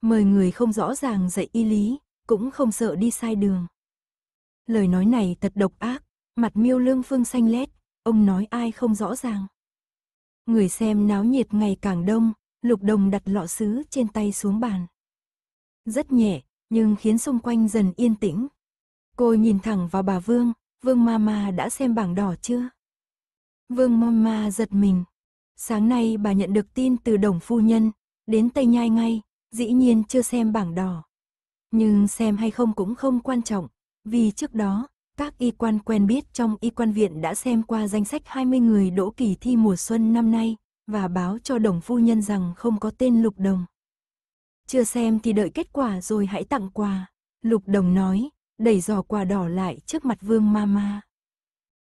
Mời người không rõ ràng dạy y lý, cũng không sợ đi sai đường. Lời nói này thật độc ác, mặt miêu lương phương xanh lét, ông nói ai không rõ ràng người xem náo nhiệt ngày càng đông, lục đồng đặt lọ sứ trên tay xuống bàn. Rất nhẹ, nhưng khiến xung quanh dần yên tĩnh. Cô nhìn thẳng vào bà Vương, Vương Mama đã xem bảng đỏ chưa? Vương Mama giật mình. Sáng nay bà nhận được tin từ đồng phu nhân, đến Tây Nhai ngay, dĩ nhiên chưa xem bảng đỏ. Nhưng xem hay không cũng không quan trọng, vì trước đó, các y quan quen biết trong y quan viện đã xem qua danh sách 20 người đỗ kỳ thi mùa xuân năm nay, và báo cho đồng phu nhân rằng không có tên Lục Đồng. Chưa xem thì đợi kết quả rồi hãy tặng quà, Lục Đồng nói, đẩy giò quà đỏ lại trước mặt Vương Mama.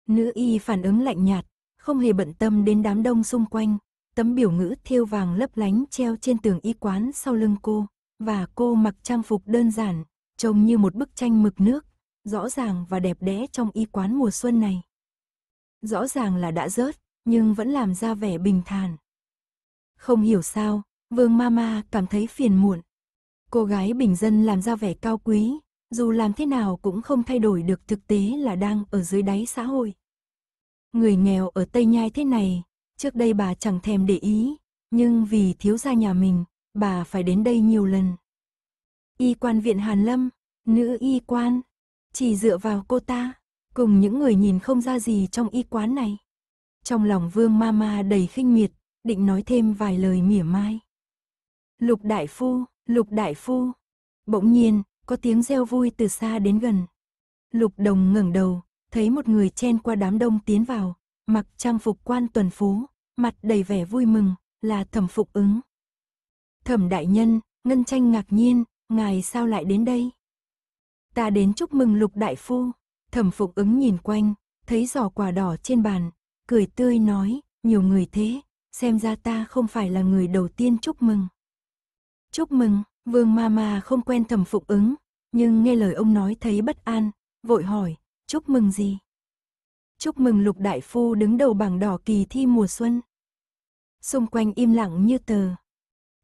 Nữ y phản ứng lạnh nhạt, không hề bận tâm đến đám đông xung quanh, tấm biểu ngữ thêu vàng lấp lánh treo trên tường y quán sau lưng cô, và cô mặc trang phục đơn giản, trông như một bức tranh mực nước rõ ràng và đẹp đẽ trong y quán mùa xuân này. Rõ ràng là đã rớt, nhưng vẫn làm ra vẻ bình thản. Không hiểu sao, Vương Mama cảm thấy phiền muộn. Cô gái bình dân làm ra vẻ cao quý, dù làm thế nào cũng không thay đổi được thực tế là đang ở dưới đáy xã hội. Người nghèo ở Tây Nhai thế này, trước đây bà chẳng thèm để ý, nhưng vì thiếu gia nhà mình, bà phải đến đây nhiều lần. Y quan viện Hàn Lâm, nữ y quan, chỉ dựa vào cô ta, cùng những người nhìn không ra gì trong y quán này. Trong lòng vương ma ma đầy khinh miệt, định nói thêm vài lời mỉa mai. Lục đại phu, lục đại phu. Bỗng nhiên, có tiếng reo vui từ xa đến gần. Lục đồng ngẩng đầu, thấy một người chen qua đám đông tiến vào, mặc trang phục quan tuần phú, mặt đầy vẻ vui mừng, là thẩm phục ứng. Thẩm đại nhân, ngân tranh ngạc nhiên, ngài sao lại đến đây? ta đến chúc mừng lục đại phu. Thẩm phục ứng nhìn quanh, thấy giỏ quả đỏ trên bàn, cười tươi nói, nhiều người thế, xem ra ta không phải là người đầu tiên chúc mừng. Chúc mừng, vương ma ma không quen thẩm phục ứng, nhưng nghe lời ông nói thấy bất an, vội hỏi, chúc mừng gì? Chúc mừng lục đại phu đứng đầu bảng đỏ kỳ thi mùa xuân. Xung quanh im lặng như tờ.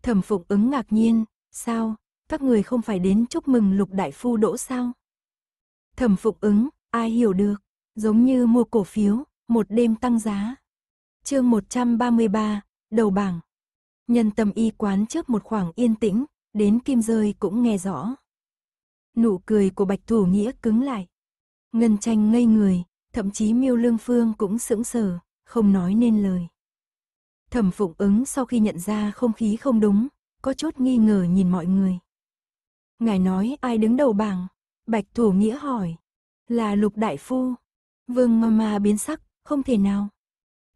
Thẩm phục ứng ngạc nhiên, sao, các người không phải đến chúc mừng lục đại phu đỗ sao? Thẩm phục ứng, ai hiểu được, giống như mua cổ phiếu, một đêm tăng giá. chương 133, đầu bảng. Nhân tâm y quán trước một khoảng yên tĩnh, đến kim rơi cũng nghe rõ. Nụ cười của bạch thủ nghĩa cứng lại. Ngân tranh ngây người, thậm chí miêu lương phương cũng sững sờ, không nói nên lời. Thẩm phụng ứng sau khi nhận ra không khí không đúng, có chút nghi ngờ nhìn mọi người. Ngài nói ai đứng đầu bảng? Bạch Thủ Nghĩa hỏi. Là Lục Đại Phu. Vương Mama biến sắc, không thể nào.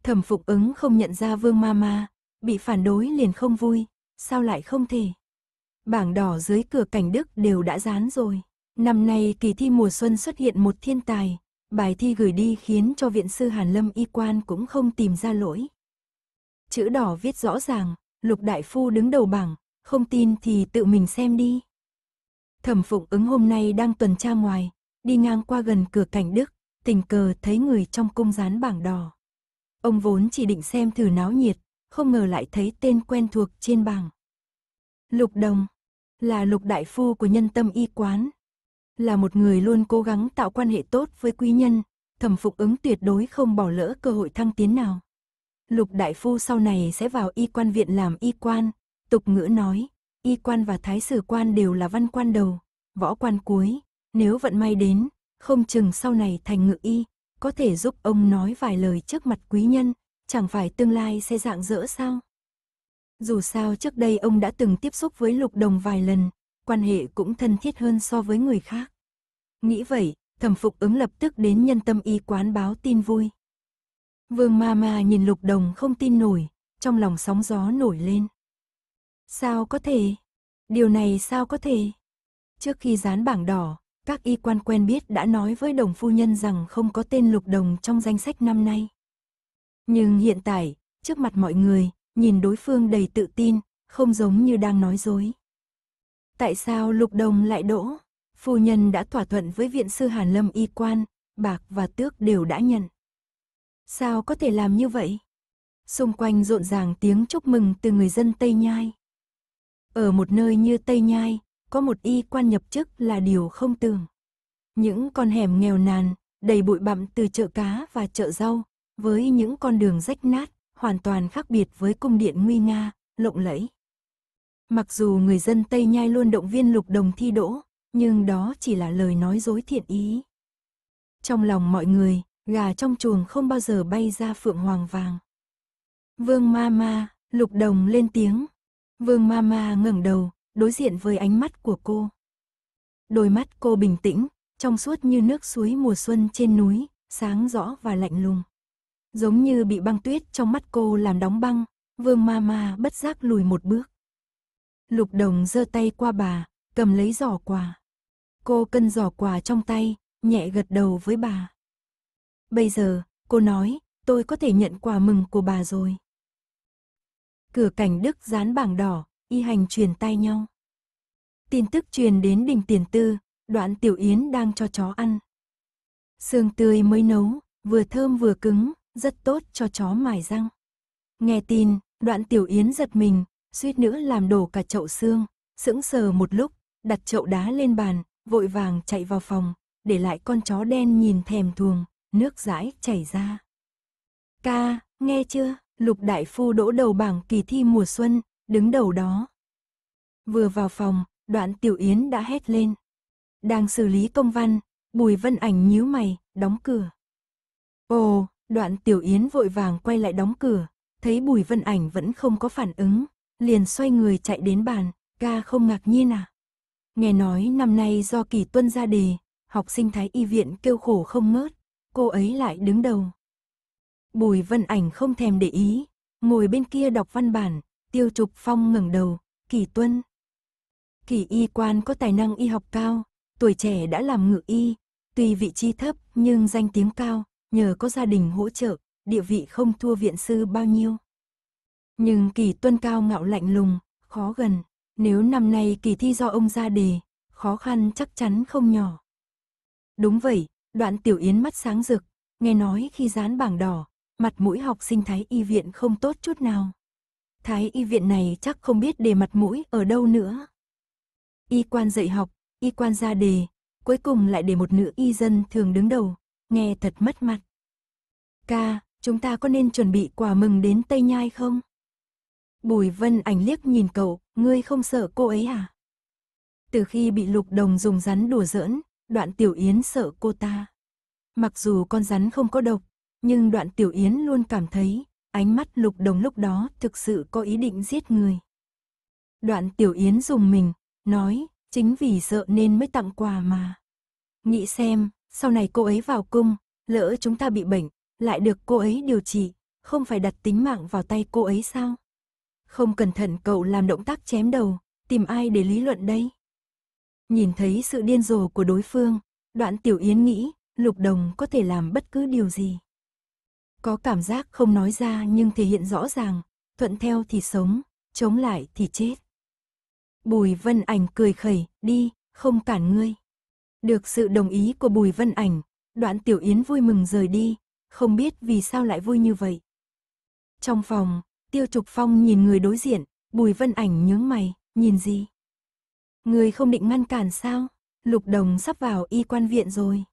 Thẩm Phục ứng không nhận ra Vương Mama, bị phản đối liền không vui, sao lại không thể? Bảng đỏ dưới cửa cảnh Đức đều đã dán rồi. Năm nay kỳ thi mùa xuân xuất hiện một thiên tài, bài thi gửi đi khiến cho viện sư Hàn Lâm y quan cũng không tìm ra lỗi. Chữ đỏ viết rõ ràng, Lục Đại Phu đứng đầu bảng, không tin thì tự mình xem đi. Thẩm Phụng ứng hôm nay đang tuần tra ngoài, đi ngang qua gần cửa cảnh Đức, tình cờ thấy người trong cung dán bảng đỏ. Ông vốn chỉ định xem thử náo nhiệt, không ngờ lại thấy tên quen thuộc trên bảng. Lục Đồng, là lục đại phu của nhân tâm y quán. Là một người luôn cố gắng tạo quan hệ tốt với quý nhân, thẩm phục ứng tuyệt đối không bỏ lỡ cơ hội thăng tiến nào. Lục đại phu sau này sẽ vào y quan viện làm y quan, tục ngữ nói, y quan và thái sử quan đều là văn quan đầu, võ quan cuối, nếu vận may đến, không chừng sau này thành ngự y, có thể giúp ông nói vài lời trước mặt quý nhân, chẳng phải tương lai sẽ dạng dỡ sao? Dù sao trước đây ông đã từng tiếp xúc với Lục Đồng vài lần, quan hệ cũng thân thiết hơn so với người khác. Nghĩ vậy, thẩm phục ứng lập tức đến nhân tâm y quán báo tin vui. Vương ma ma nhìn Lục Đồng không tin nổi, trong lòng sóng gió nổi lên. Sao có thể? Điều này sao có thể? Trước khi dán bảng đỏ, các y quan quen biết đã nói với đồng phu nhân rằng không có tên lục đồng trong danh sách năm nay. Nhưng hiện tại, trước mặt mọi người, nhìn đối phương đầy tự tin, không giống như đang nói dối. Tại sao lục đồng lại đỗ? Phu nhân đã thỏa thuận với viện sư Hàn Lâm y quan, bạc và tước đều đã nhận. Sao có thể làm như vậy? Xung quanh rộn ràng tiếng chúc mừng từ người dân Tây Nhai. Ở một nơi như Tây Nhai, có một y quan nhập chức là điều không tưởng. Những con hẻm nghèo nàn, đầy bụi bặm từ chợ cá và chợ rau, với những con đường rách nát, hoàn toàn khác biệt với cung điện nguy nga, lộng lẫy. Mặc dù người dân Tây Nhai luôn động viên lục đồng thi đỗ, nhưng đó chỉ là lời nói dối thiện ý. Trong lòng mọi người, gà trong chuồng không bao giờ bay ra phượng hoàng vàng. Vương ma ma, lục đồng lên tiếng, Vương Mama ngẩng đầu, đối diện với ánh mắt của cô. Đôi mắt cô bình tĩnh, trong suốt như nước suối mùa xuân trên núi, sáng rõ và lạnh lùng. Giống như bị băng tuyết trong mắt cô làm đóng băng, Vương Mama bất giác lùi một bước. Lục Đồng giơ tay qua bà, cầm lấy giỏ quà. Cô cân giỏ quà trong tay, nhẹ gật đầu với bà. Bây giờ, cô nói, tôi có thể nhận quà mừng của bà rồi. Cửa cảnh đức dán bảng đỏ, y hành truyền tay nhau. Tin tức truyền đến đình tiền tư, đoạn tiểu yến đang cho chó ăn. Sương tươi mới nấu, vừa thơm vừa cứng, rất tốt cho chó mài răng. Nghe tin, đoạn tiểu yến giật mình, suýt nữa làm đổ cả chậu xương, sững sờ một lúc, đặt chậu đá lên bàn, vội vàng chạy vào phòng, để lại con chó đen nhìn thèm thuồng, nước dãi chảy ra. Ca, nghe chưa? Lục Đại Phu đỗ đầu bảng kỳ thi mùa xuân, đứng đầu đó. Vừa vào phòng, đoạn Tiểu Yến đã hét lên. Đang xử lý công văn, Bùi Vân Ảnh nhíu mày, đóng cửa. Ồ, đoạn Tiểu Yến vội vàng quay lại đóng cửa, thấy Bùi Vân Ảnh vẫn không có phản ứng, liền xoay người chạy đến bàn, ca không ngạc nhiên à. Nghe nói năm nay do kỳ tuân ra đề, học sinh Thái Y Viện kêu khổ không ngớt, cô ấy lại đứng đầu. Bùi Vân Ảnh không thèm để ý, ngồi bên kia đọc văn bản, Tiêu Trục Phong ngẩng đầu, "Kỳ Tuân, Kỳ y quan có tài năng y học cao, tuổi trẻ đã làm ngự y, tuy vị trí thấp nhưng danh tiếng cao, nhờ có gia đình hỗ trợ, địa vị không thua viện sư bao nhiêu." Nhưng Kỳ Tuân cao ngạo lạnh lùng, khó gần, nếu năm nay kỳ thi do ông ra đề, khó khăn chắc chắn không nhỏ. Đúng vậy, Đoạn Tiểu Yến mắt sáng rực, nghe nói khi dán bảng đỏ, mặt mũi học sinh Thái Y viện không tốt chút nào. Thái Y viện này chắc không biết để mặt mũi ở đâu nữa. Y quan dạy học, y quan ra đề, cuối cùng lại để một nữ y dân thường đứng đầu, nghe thật mất mặt. Ca, chúng ta có nên chuẩn bị quà mừng đến Tây Nhai không? Bùi Vân ảnh liếc nhìn cậu, ngươi không sợ cô ấy à? Từ khi bị lục đồng dùng rắn đùa giỡn, đoạn tiểu yến sợ cô ta. Mặc dù con rắn không có độc, nhưng đoạn tiểu yến luôn cảm thấy, ánh mắt lục đồng lúc đó thực sự có ý định giết người. Đoạn tiểu yến dùng mình, nói, chính vì sợ nên mới tặng quà mà. Nghĩ xem, sau này cô ấy vào cung, lỡ chúng ta bị bệnh, lại được cô ấy điều trị, không phải đặt tính mạng vào tay cô ấy sao? Không cẩn thận cậu làm động tác chém đầu, tìm ai để lý luận đây? Nhìn thấy sự điên rồ của đối phương, đoạn tiểu yến nghĩ, lục đồng có thể làm bất cứ điều gì. Có cảm giác không nói ra nhưng thể hiện rõ ràng, thuận theo thì sống, chống lại thì chết. Bùi Vân Ảnh cười khẩy, đi, không cản ngươi. Được sự đồng ý của Bùi Vân Ảnh, đoạn Tiểu Yến vui mừng rời đi, không biết vì sao lại vui như vậy. Trong phòng, Tiêu Trục Phong nhìn người đối diện, Bùi Vân Ảnh nhướng mày, nhìn gì? Người không định ngăn cản sao? Lục Đồng sắp vào y quan viện rồi.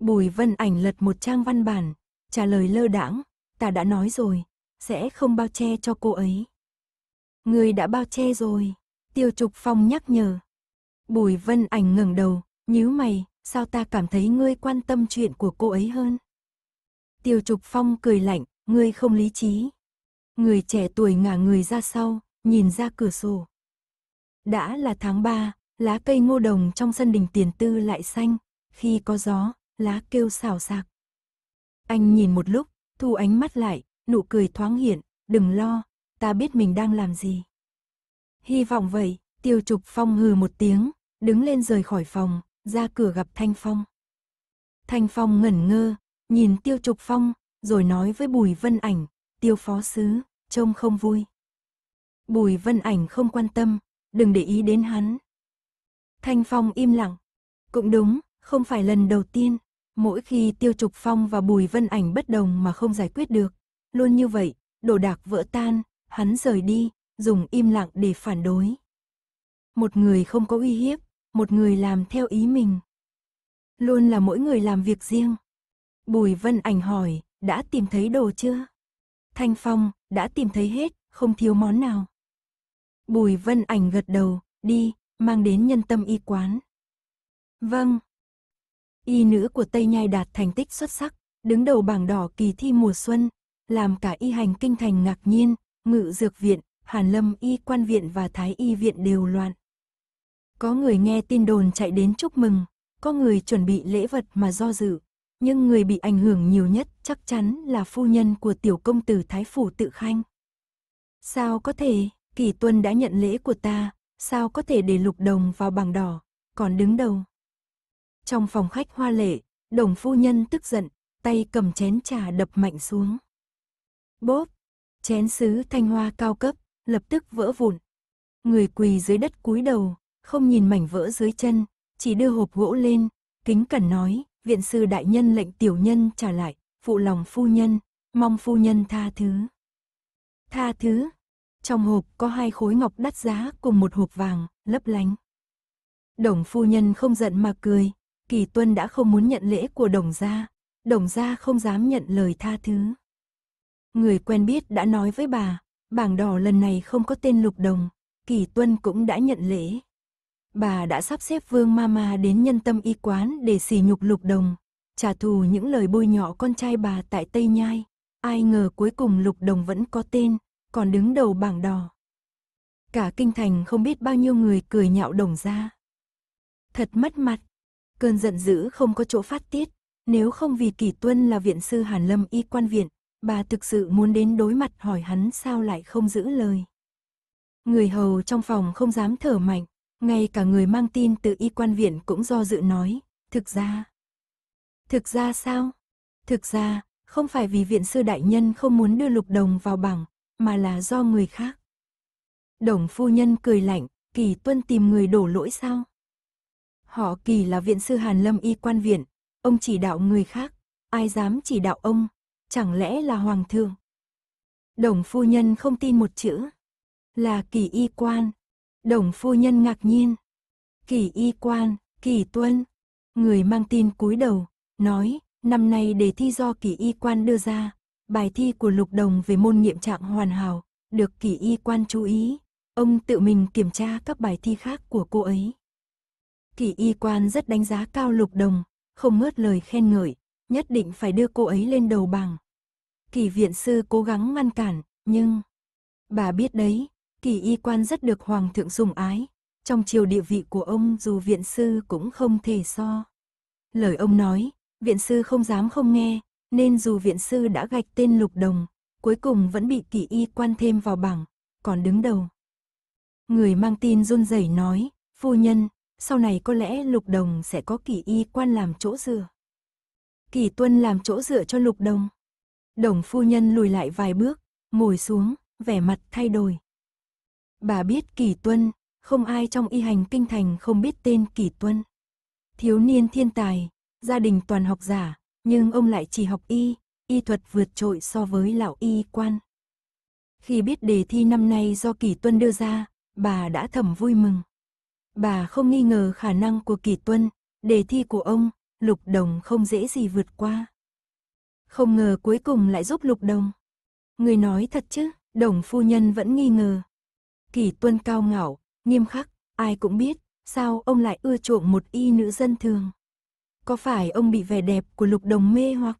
Bùi Vân Ảnh lật một trang văn bản, trả lời lơ đãng, ta đã nói rồi, sẽ không bao che cho cô ấy. Người đã bao che rồi, Tiêu Trục Phong nhắc nhở. Bùi Vân Ảnh ngẩng đầu, nhíu mày, sao ta cảm thấy ngươi quan tâm chuyện của cô ấy hơn? Tiêu Trục Phong cười lạnh, ngươi không lý trí. Người trẻ tuổi ngả người ra sau, nhìn ra cửa sổ. Đã là tháng ba lá cây ngô đồng trong sân đình tiền tư lại xanh, khi có gió, lá kêu xào xạc. Anh nhìn một lúc, thu ánh mắt lại, nụ cười thoáng hiện, đừng lo, ta biết mình đang làm gì. Hy vọng vậy, tiêu trục phong hừ một tiếng, đứng lên rời khỏi phòng, ra cửa gặp Thanh Phong. Thanh Phong ngẩn ngơ, nhìn tiêu trục phong, rồi nói với Bùi Vân Ảnh, tiêu phó sứ, trông không vui. Bùi Vân Ảnh không quan tâm, đừng để ý đến hắn. Thanh Phong im lặng. Cũng đúng, không phải lần đầu tiên, Mỗi khi Tiêu Trục Phong và Bùi Vân Ảnh bất đồng mà không giải quyết được, luôn như vậy, đồ đạc vỡ tan, hắn rời đi, dùng im lặng để phản đối. Một người không có uy hiếp, một người làm theo ý mình. Luôn là mỗi người làm việc riêng. Bùi Vân Ảnh hỏi, đã tìm thấy đồ chưa? Thanh Phong, đã tìm thấy hết, không thiếu món nào. Bùi Vân Ảnh gật đầu, đi, mang đến nhân tâm y quán. Vâng y nữ của Tây Nhai đạt thành tích xuất sắc, đứng đầu bảng đỏ kỳ thi mùa xuân, làm cả y hành kinh thành ngạc nhiên, ngự dược viện, hàn lâm y quan viện và thái y viện đều loạn. Có người nghe tin đồn chạy đến chúc mừng, có người chuẩn bị lễ vật mà do dự, nhưng người bị ảnh hưởng nhiều nhất chắc chắn là phu nhân của tiểu công tử Thái Phủ Tự Khanh. Sao có thể, kỳ tuân đã nhận lễ của ta, sao có thể để lục đồng vào bảng đỏ, còn đứng đầu. Trong phòng khách hoa lệ, đồng phu nhân tức giận, tay cầm chén trà đập mạnh xuống. Bốp! Chén sứ thanh hoa cao cấp, lập tức vỡ vụn. Người quỳ dưới đất cúi đầu, không nhìn mảnh vỡ dưới chân, chỉ đưa hộp gỗ lên, kính cẩn nói, viện sư đại nhân lệnh tiểu nhân trả lại, phụ lòng phu nhân, mong phu nhân tha thứ. Tha thứ. Trong hộp có hai khối ngọc đắt giá cùng một hộp vàng, lấp lánh. Đồng phu nhân không giận mà cười, Kỳ Tuân đã không muốn nhận lễ của đồng gia, đồng gia không dám nhận lời tha thứ. Người quen biết đã nói với bà, bảng đỏ lần này không có tên lục đồng, Kỳ Tuân cũng đã nhận lễ. Bà đã sắp xếp Vương Mama đến nhân tâm y quán để sỉ nhục lục đồng, trả thù những lời bôi nhọ con trai bà tại Tây Nhai. Ai ngờ cuối cùng lục đồng vẫn có tên, còn đứng đầu bảng đỏ. Cả kinh thành không biết bao nhiêu người cười nhạo đồng gia, Thật mất mặt, Cơn giận dữ không có chỗ phát tiết, nếu không vì Kỳ Tuân là viện sư Hàn Lâm y quan viện, bà thực sự muốn đến đối mặt hỏi hắn sao lại không giữ lời. Người hầu trong phòng không dám thở mạnh, ngay cả người mang tin từ y quan viện cũng do dự nói, thực ra. Thực ra sao? Thực ra, không phải vì viện sư đại nhân không muốn đưa lục đồng vào bảng, mà là do người khác. Đồng phu nhân cười lạnh, kỳ tuân tìm người đổ lỗi sao? Họ kỳ là viện sư Hàn Lâm y quan viện, ông chỉ đạo người khác, ai dám chỉ đạo ông, chẳng lẽ là hoàng thượng? Đồng phu nhân không tin một chữ. Là kỳ y quan. Đồng phu nhân ngạc nhiên. Kỳ y quan, kỳ tuân. Người mang tin cúi đầu, nói, năm nay đề thi do kỳ y quan đưa ra, bài thi của lục đồng về môn nghiệm trạng hoàn hảo, được kỳ y quan chú ý. Ông tự mình kiểm tra các bài thi khác của cô ấy kỳ y quan rất đánh giá cao lục đồng, không ngớt lời khen ngợi, nhất định phải đưa cô ấy lên đầu bằng. Kỳ viện sư cố gắng ngăn cản, nhưng... Bà biết đấy, kỳ y quan rất được hoàng thượng sủng ái, trong chiều địa vị của ông dù viện sư cũng không thể so. Lời ông nói, viện sư không dám không nghe, nên dù viện sư đã gạch tên lục đồng, cuối cùng vẫn bị kỳ y quan thêm vào bảng, còn đứng đầu. Người mang tin run rẩy nói, phu nhân, sau này có lẽ Lục Đồng sẽ có kỳ y quan làm chỗ dựa. Kỳ Tuân làm chỗ dựa cho Lục Đồng. Đồng phu nhân lùi lại vài bước, ngồi xuống, vẻ mặt thay đổi. Bà biết Kỳ Tuân, không ai trong y hành kinh thành không biết tên Kỳ Tuân. Thiếu niên thiên tài, gia đình toàn học giả, nhưng ông lại chỉ học y, y thuật vượt trội so với lão y quan. Khi biết đề thi năm nay do Kỳ Tuân đưa ra, bà đã thầm vui mừng. Bà không nghi ngờ khả năng của Kỳ Tuân, đề thi của ông, Lục Đồng không dễ gì vượt qua. Không ngờ cuối cùng lại giúp Lục Đồng. Người nói thật chứ, Đồng phu nhân vẫn nghi ngờ. Kỳ Tuân cao ngạo, nghiêm khắc, ai cũng biết, sao ông lại ưa chuộng một y nữ dân thường. Có phải ông bị vẻ đẹp của Lục Đồng mê hoặc?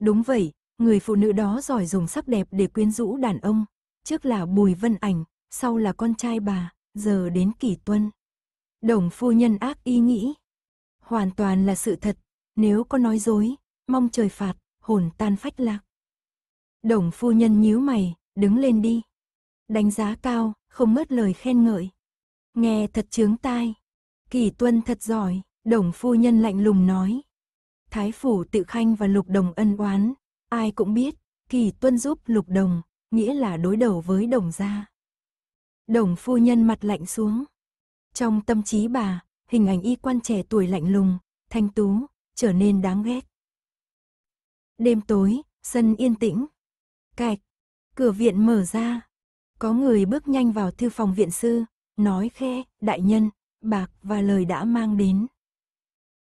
Đúng vậy, người phụ nữ đó giỏi dùng sắc đẹp để quyến rũ đàn ông. Trước là Bùi Vân Ảnh, sau là con trai bà, giờ đến Kỳ Tuân. Đồng phu nhân ác ý nghĩ. Hoàn toàn là sự thật, nếu có nói dối, mong trời phạt, hồn tan phách lạc. Đồng phu nhân nhíu mày, đứng lên đi. Đánh giá cao, không mất lời khen ngợi. Nghe thật chướng tai. Kỳ tuân thật giỏi, đồng phu nhân lạnh lùng nói. Thái phủ tự khanh và lục đồng ân oán, ai cũng biết, kỳ tuân giúp lục đồng, nghĩa là đối đầu với đồng gia. Đồng phu nhân mặt lạnh xuống. Trong tâm trí bà, hình ảnh y quan trẻ tuổi lạnh lùng, thanh tú, trở nên đáng ghét. Đêm tối, sân yên tĩnh. Cạch, cửa viện mở ra. Có người bước nhanh vào thư phòng viện sư, nói khe, đại nhân, bạc và lời đã mang đến.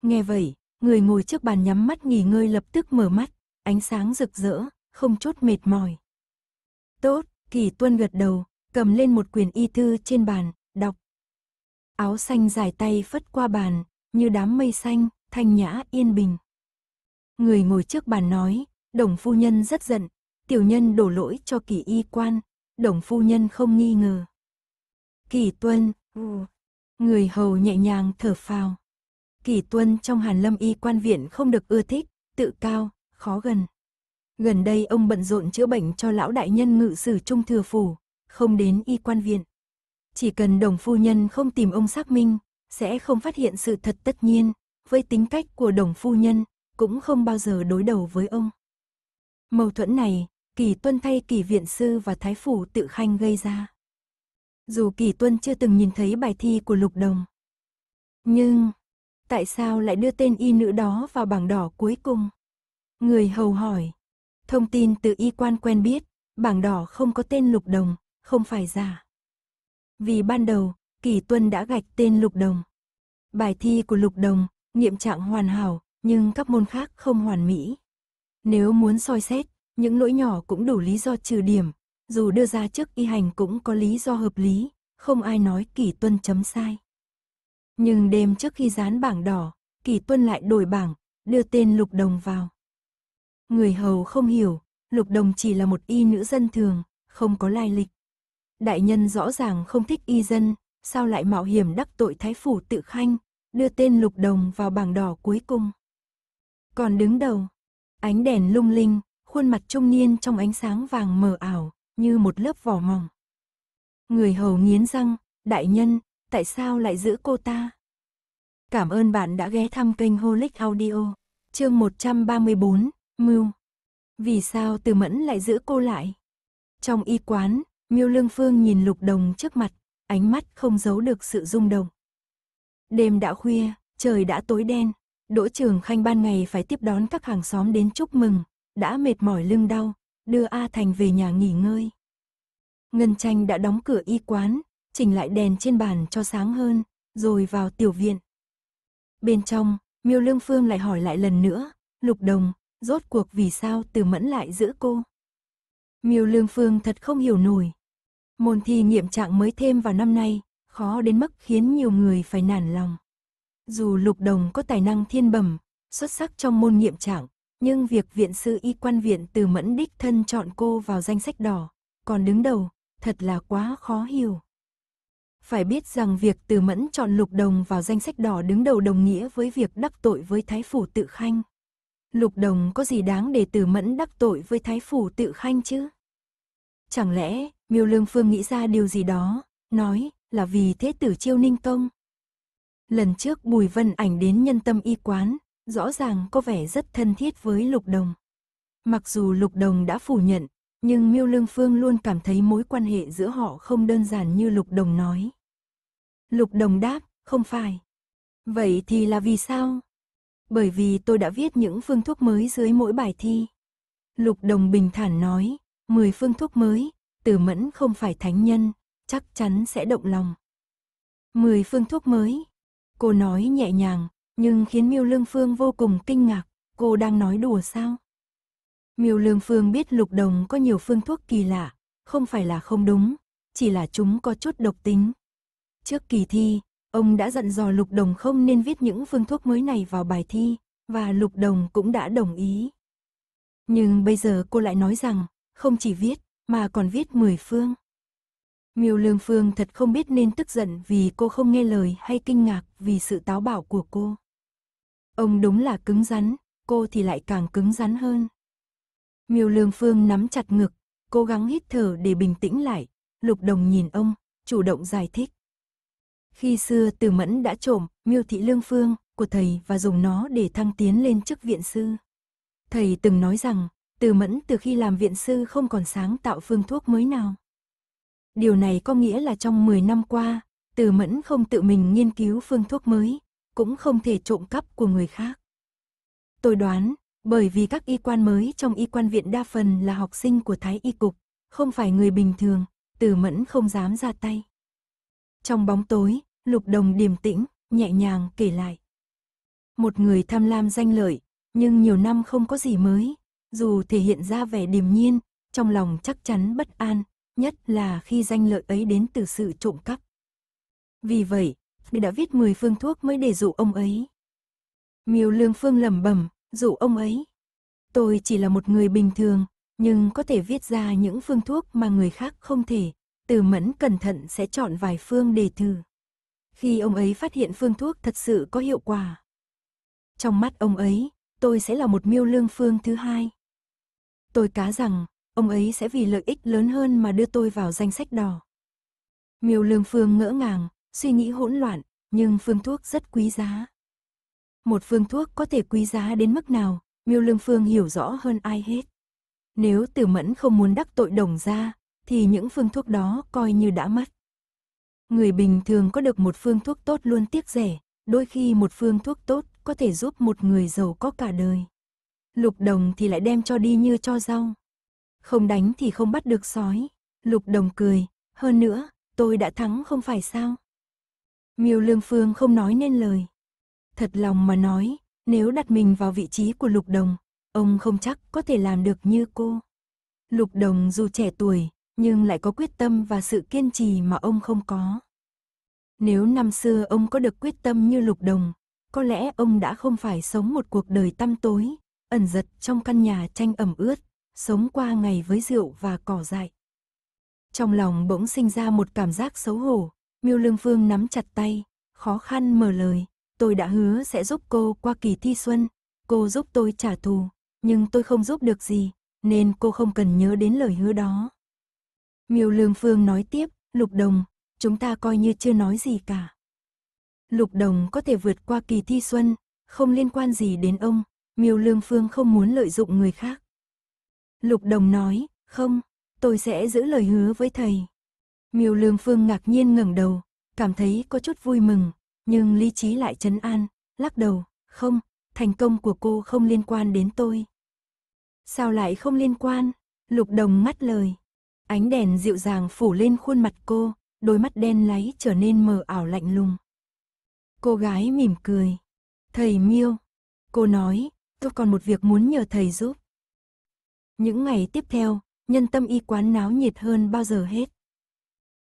Nghe vậy, người ngồi trước bàn nhắm mắt nghỉ ngơi lập tức mở mắt, ánh sáng rực rỡ, không chút mệt mỏi. Tốt, kỳ tuân gật đầu, cầm lên một quyển y thư trên bàn, đọc, Áo xanh dài tay phất qua bàn, như đám mây xanh, thanh nhã yên bình. Người ngồi trước bàn nói, đồng phu nhân rất giận, tiểu nhân đổ lỗi cho kỳ y quan, đồng phu nhân không nghi ngờ. Kỳ tuân, người hầu nhẹ nhàng thở phào. Kỳ tuân trong hàn lâm y quan viện không được ưa thích, tự cao, khó gần. Gần đây ông bận rộn chữa bệnh cho lão đại nhân ngự sử trung thừa phủ, không đến y quan viện. Chỉ cần đồng phu nhân không tìm ông xác minh, sẽ không phát hiện sự thật tất nhiên, với tính cách của đồng phu nhân, cũng không bao giờ đối đầu với ông. Mâu thuẫn này, Kỳ Tuân thay Kỳ Viện Sư và Thái Phủ tự khanh gây ra. Dù Kỳ Tuân chưa từng nhìn thấy bài thi của Lục Đồng. Nhưng, tại sao lại đưa tên y nữ đó vào bảng đỏ cuối cùng? Người hầu hỏi. Thông tin từ y quan quen biết, bảng đỏ không có tên Lục Đồng, không phải giả. Vì ban đầu, Kỳ Tuân đã gạch tên Lục Đồng. Bài thi của Lục Đồng, nghiệm trạng hoàn hảo, nhưng các môn khác không hoàn mỹ. Nếu muốn soi xét, những lỗi nhỏ cũng đủ lý do trừ điểm, dù đưa ra trước y hành cũng có lý do hợp lý, không ai nói Kỳ Tuân chấm sai. Nhưng đêm trước khi dán bảng đỏ, Kỳ Tuân lại đổi bảng, đưa tên Lục Đồng vào. Người hầu không hiểu, Lục Đồng chỉ là một y nữ dân thường, không có lai lịch. Đại nhân rõ ràng không thích y dân, sao lại mạo hiểm đắc tội thái phủ tự khanh, đưa tên lục đồng vào bảng đỏ cuối cùng. Còn đứng đầu, ánh đèn lung linh, khuôn mặt trung niên trong ánh sáng vàng mờ ảo, như một lớp vỏ mỏng. Người hầu nghiến răng, đại nhân, tại sao lại giữ cô ta? Cảm ơn bạn đã ghé thăm kênh Holic Audio, chương 134, Mưu. Vì sao Từ Mẫn lại giữ cô lại? Trong y quán, Miêu Lương Phương nhìn Lục Đồng trước mặt, ánh mắt không giấu được sự rung động. Đêm đã khuya, trời đã tối đen, Đỗ Trường Khanh ban ngày phải tiếp đón các hàng xóm đến chúc mừng, đã mệt mỏi lưng đau, đưa A Thành về nhà nghỉ ngơi. Ngân Tranh đã đóng cửa y quán, chỉnh lại đèn trên bàn cho sáng hơn, rồi vào tiểu viện. Bên trong, Miêu Lương Phương lại hỏi lại lần nữa, Lục Đồng, rốt cuộc vì sao Từ Mẫn lại giữ cô? Miêu Lương Phương thật không hiểu nổi, Môn thi nghiệm trạng mới thêm vào năm nay, khó đến mức khiến nhiều người phải nản lòng. Dù Lục Đồng có tài năng thiên bẩm, xuất sắc trong môn nghiệm trạng, nhưng việc viện sư y quan viện từ mẫn đích thân chọn cô vào danh sách đỏ, còn đứng đầu, thật là quá khó hiểu. Phải biết rằng việc từ mẫn chọn Lục Đồng vào danh sách đỏ đứng đầu đồng nghĩa với việc đắc tội với Thái Phủ Tự Khanh. Lục Đồng có gì đáng để từ mẫn đắc tội với Thái Phủ Tự Khanh chứ? Chẳng lẽ, miêu lương phương nghĩ ra điều gì đó, nói, là vì thế tử chiêu ninh công. Lần trước Bùi Vân Ảnh đến nhân tâm y quán, rõ ràng có vẻ rất thân thiết với Lục Đồng. Mặc dù Lục Đồng đã phủ nhận, nhưng Miêu Lương Phương luôn cảm thấy mối quan hệ giữa họ không đơn giản như Lục Đồng nói. Lục Đồng đáp, không phải. Vậy thì là vì sao? Bởi vì tôi đã viết những phương thuốc mới dưới mỗi bài thi. Lục Đồng bình thản nói, 10 phương thuốc mới, từ mẫn không phải thánh nhân, chắc chắn sẽ động lòng. 10 phương thuốc mới. Cô nói nhẹ nhàng, nhưng khiến Miêu Lương Phương vô cùng kinh ngạc, cô đang nói đùa sao? Miêu Lương Phương biết lục đồng có nhiều phương thuốc kỳ lạ, không phải là không đúng, chỉ là chúng có chút độc tính. Trước kỳ thi, ông đã dặn dò lục đồng không nên viết những phương thuốc mới này vào bài thi, và lục đồng cũng đã đồng ý. Nhưng bây giờ cô lại nói rằng, không chỉ viết, mà còn viết mười phương. Miêu Lương Phương thật không biết nên tức giận vì cô không nghe lời hay kinh ngạc vì sự táo bạo của cô. Ông đúng là cứng rắn, cô thì lại càng cứng rắn hơn. Miêu Lương Phương nắm chặt ngực, cố gắng hít thở để bình tĩnh lại, Lục Đồng nhìn ông, chủ động giải thích. Khi xưa Từ Mẫn đã trộm Miêu thị Lương Phương của thầy và dùng nó để thăng tiến lên chức viện sư. Thầy từng nói rằng từ mẫn từ khi làm viện sư không còn sáng tạo phương thuốc mới nào. Điều này có nghĩa là trong 10 năm qua, từ mẫn không tự mình nghiên cứu phương thuốc mới, cũng không thể trộm cắp của người khác. Tôi đoán, bởi vì các y quan mới trong y quan viện đa phần là học sinh của Thái Y Cục, không phải người bình thường, từ mẫn không dám ra tay. Trong bóng tối, lục đồng điềm tĩnh, nhẹ nhàng kể lại. Một người tham lam danh lợi, nhưng nhiều năm không có gì mới, dù thể hiện ra vẻ điềm nhiên, trong lòng chắc chắn bất an, nhất là khi danh lợi ấy đến từ sự trộm cắp. Vì vậy, người đã viết 10 phương thuốc mới để dụ ông ấy. Miêu Lương Phương lẩm bẩm, dụ ông ấy. Tôi chỉ là một người bình thường, nhưng có thể viết ra những phương thuốc mà người khác không thể. Từ mẫn cẩn thận sẽ chọn vài phương để thử. Khi ông ấy phát hiện phương thuốc thật sự có hiệu quả. Trong mắt ông ấy, tôi sẽ là một miêu lương phương thứ hai. Tôi cá rằng, ông ấy sẽ vì lợi ích lớn hơn mà đưa tôi vào danh sách đỏ. Miêu Lương Phương ngỡ ngàng, suy nghĩ hỗn loạn, nhưng phương thuốc rất quý giá. Một phương thuốc có thể quý giá đến mức nào, Miêu Lương Phương hiểu rõ hơn ai hết. Nếu Tử Mẫn không muốn đắc tội đồng ra, thì những phương thuốc đó coi như đã mất. Người bình thường có được một phương thuốc tốt luôn tiếc rẻ, đôi khi một phương thuốc tốt có thể giúp một người giàu có cả đời lục đồng thì lại đem cho đi như cho rau. Không đánh thì không bắt được sói, lục đồng cười, hơn nữa, tôi đã thắng không phải sao. Miêu Lương Phương không nói nên lời. Thật lòng mà nói, nếu đặt mình vào vị trí của lục đồng, ông không chắc có thể làm được như cô. Lục đồng dù trẻ tuổi, nhưng lại có quyết tâm và sự kiên trì mà ông không có. Nếu năm xưa ông có được quyết tâm như lục đồng, có lẽ ông đã không phải sống một cuộc đời tăm tối, ẩn giật trong căn nhà tranh ẩm ướt, sống qua ngày với rượu và cỏ dại. Trong lòng bỗng sinh ra một cảm giác xấu hổ, Miêu Lương Phương nắm chặt tay, khó khăn mở lời, tôi đã hứa sẽ giúp cô qua kỳ thi xuân, cô giúp tôi trả thù, nhưng tôi không giúp được gì, nên cô không cần nhớ đến lời hứa đó. Miêu Lương Phương nói tiếp, Lục Đồng, chúng ta coi như chưa nói gì cả. Lục Đồng có thể vượt qua kỳ thi xuân, không liên quan gì đến ông, Miêu Lương Phương không muốn lợi dụng người khác. Lục Đồng nói, không, tôi sẽ giữ lời hứa với thầy. Miêu Lương Phương ngạc nhiên ngẩng đầu, cảm thấy có chút vui mừng, nhưng lý trí lại chấn an, lắc đầu, không, thành công của cô không liên quan đến tôi. Sao lại không liên quan? Lục Đồng ngắt lời. Ánh đèn dịu dàng phủ lên khuôn mặt cô, đôi mắt đen láy trở nên mờ ảo lạnh lùng. Cô gái mỉm cười. Thầy Miêu, cô nói, tôi còn một việc muốn nhờ thầy giúp. Những ngày tiếp theo, nhân tâm y quán náo nhiệt hơn bao giờ hết.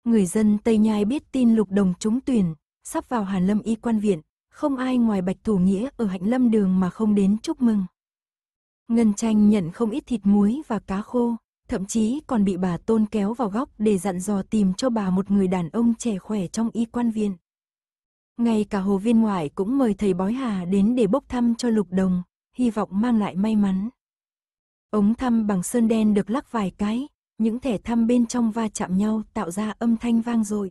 Người dân Tây Nhai biết tin Lục Đồng trúng tuyển, sắp vào Hàn Lâm y quan viện, không ai ngoài Bạch Thủ Nghĩa ở Hạnh Lâm đường mà không đến chúc mừng. Ngân Tranh nhận không ít thịt muối và cá khô, thậm chí còn bị bà Tôn kéo vào góc để dặn dò tìm cho bà một người đàn ông trẻ khỏe trong y quan viện. Ngay cả hồ viên ngoại cũng mời thầy bói hà đến để bốc thăm cho lục đồng, hy vọng mang lại may mắn. Ống thăm bằng sơn đen được lắc vài cái, những thẻ thăm bên trong va chạm nhau tạo ra âm thanh vang dội.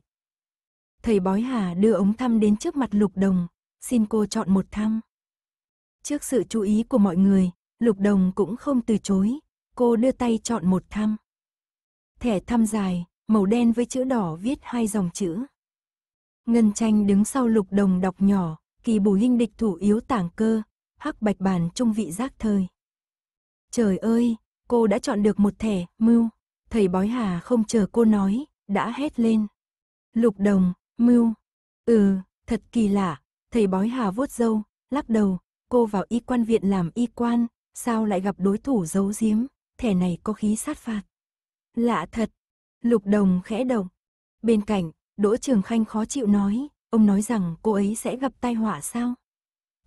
Thầy bói hà đưa ống thăm đến trước mặt lục đồng, xin cô chọn một thăm. Trước sự chú ý của mọi người, lục đồng cũng không từ chối, cô đưa tay chọn một thăm. Thẻ thăm dài, màu đen với chữ đỏ viết hai dòng chữ. Ngân tranh đứng sau lục đồng đọc nhỏ, kỳ bù hinh địch thủ yếu tảng cơ, hắc bạch bàn trung vị giác thời. Trời ơi, cô đã chọn được một thẻ, mưu. Thầy bói hà không chờ cô nói, đã hét lên. Lục đồng, mưu. Ừ, thật kỳ lạ, thầy bói hà vuốt dâu, lắc đầu, cô vào y quan viện làm y quan, sao lại gặp đối thủ giấu giếm, thẻ này có khí sát phạt. Lạ thật, lục đồng khẽ động. Bên cạnh, Đỗ Trường Khanh khó chịu nói, ông nói rằng cô ấy sẽ gặp tai họa sao?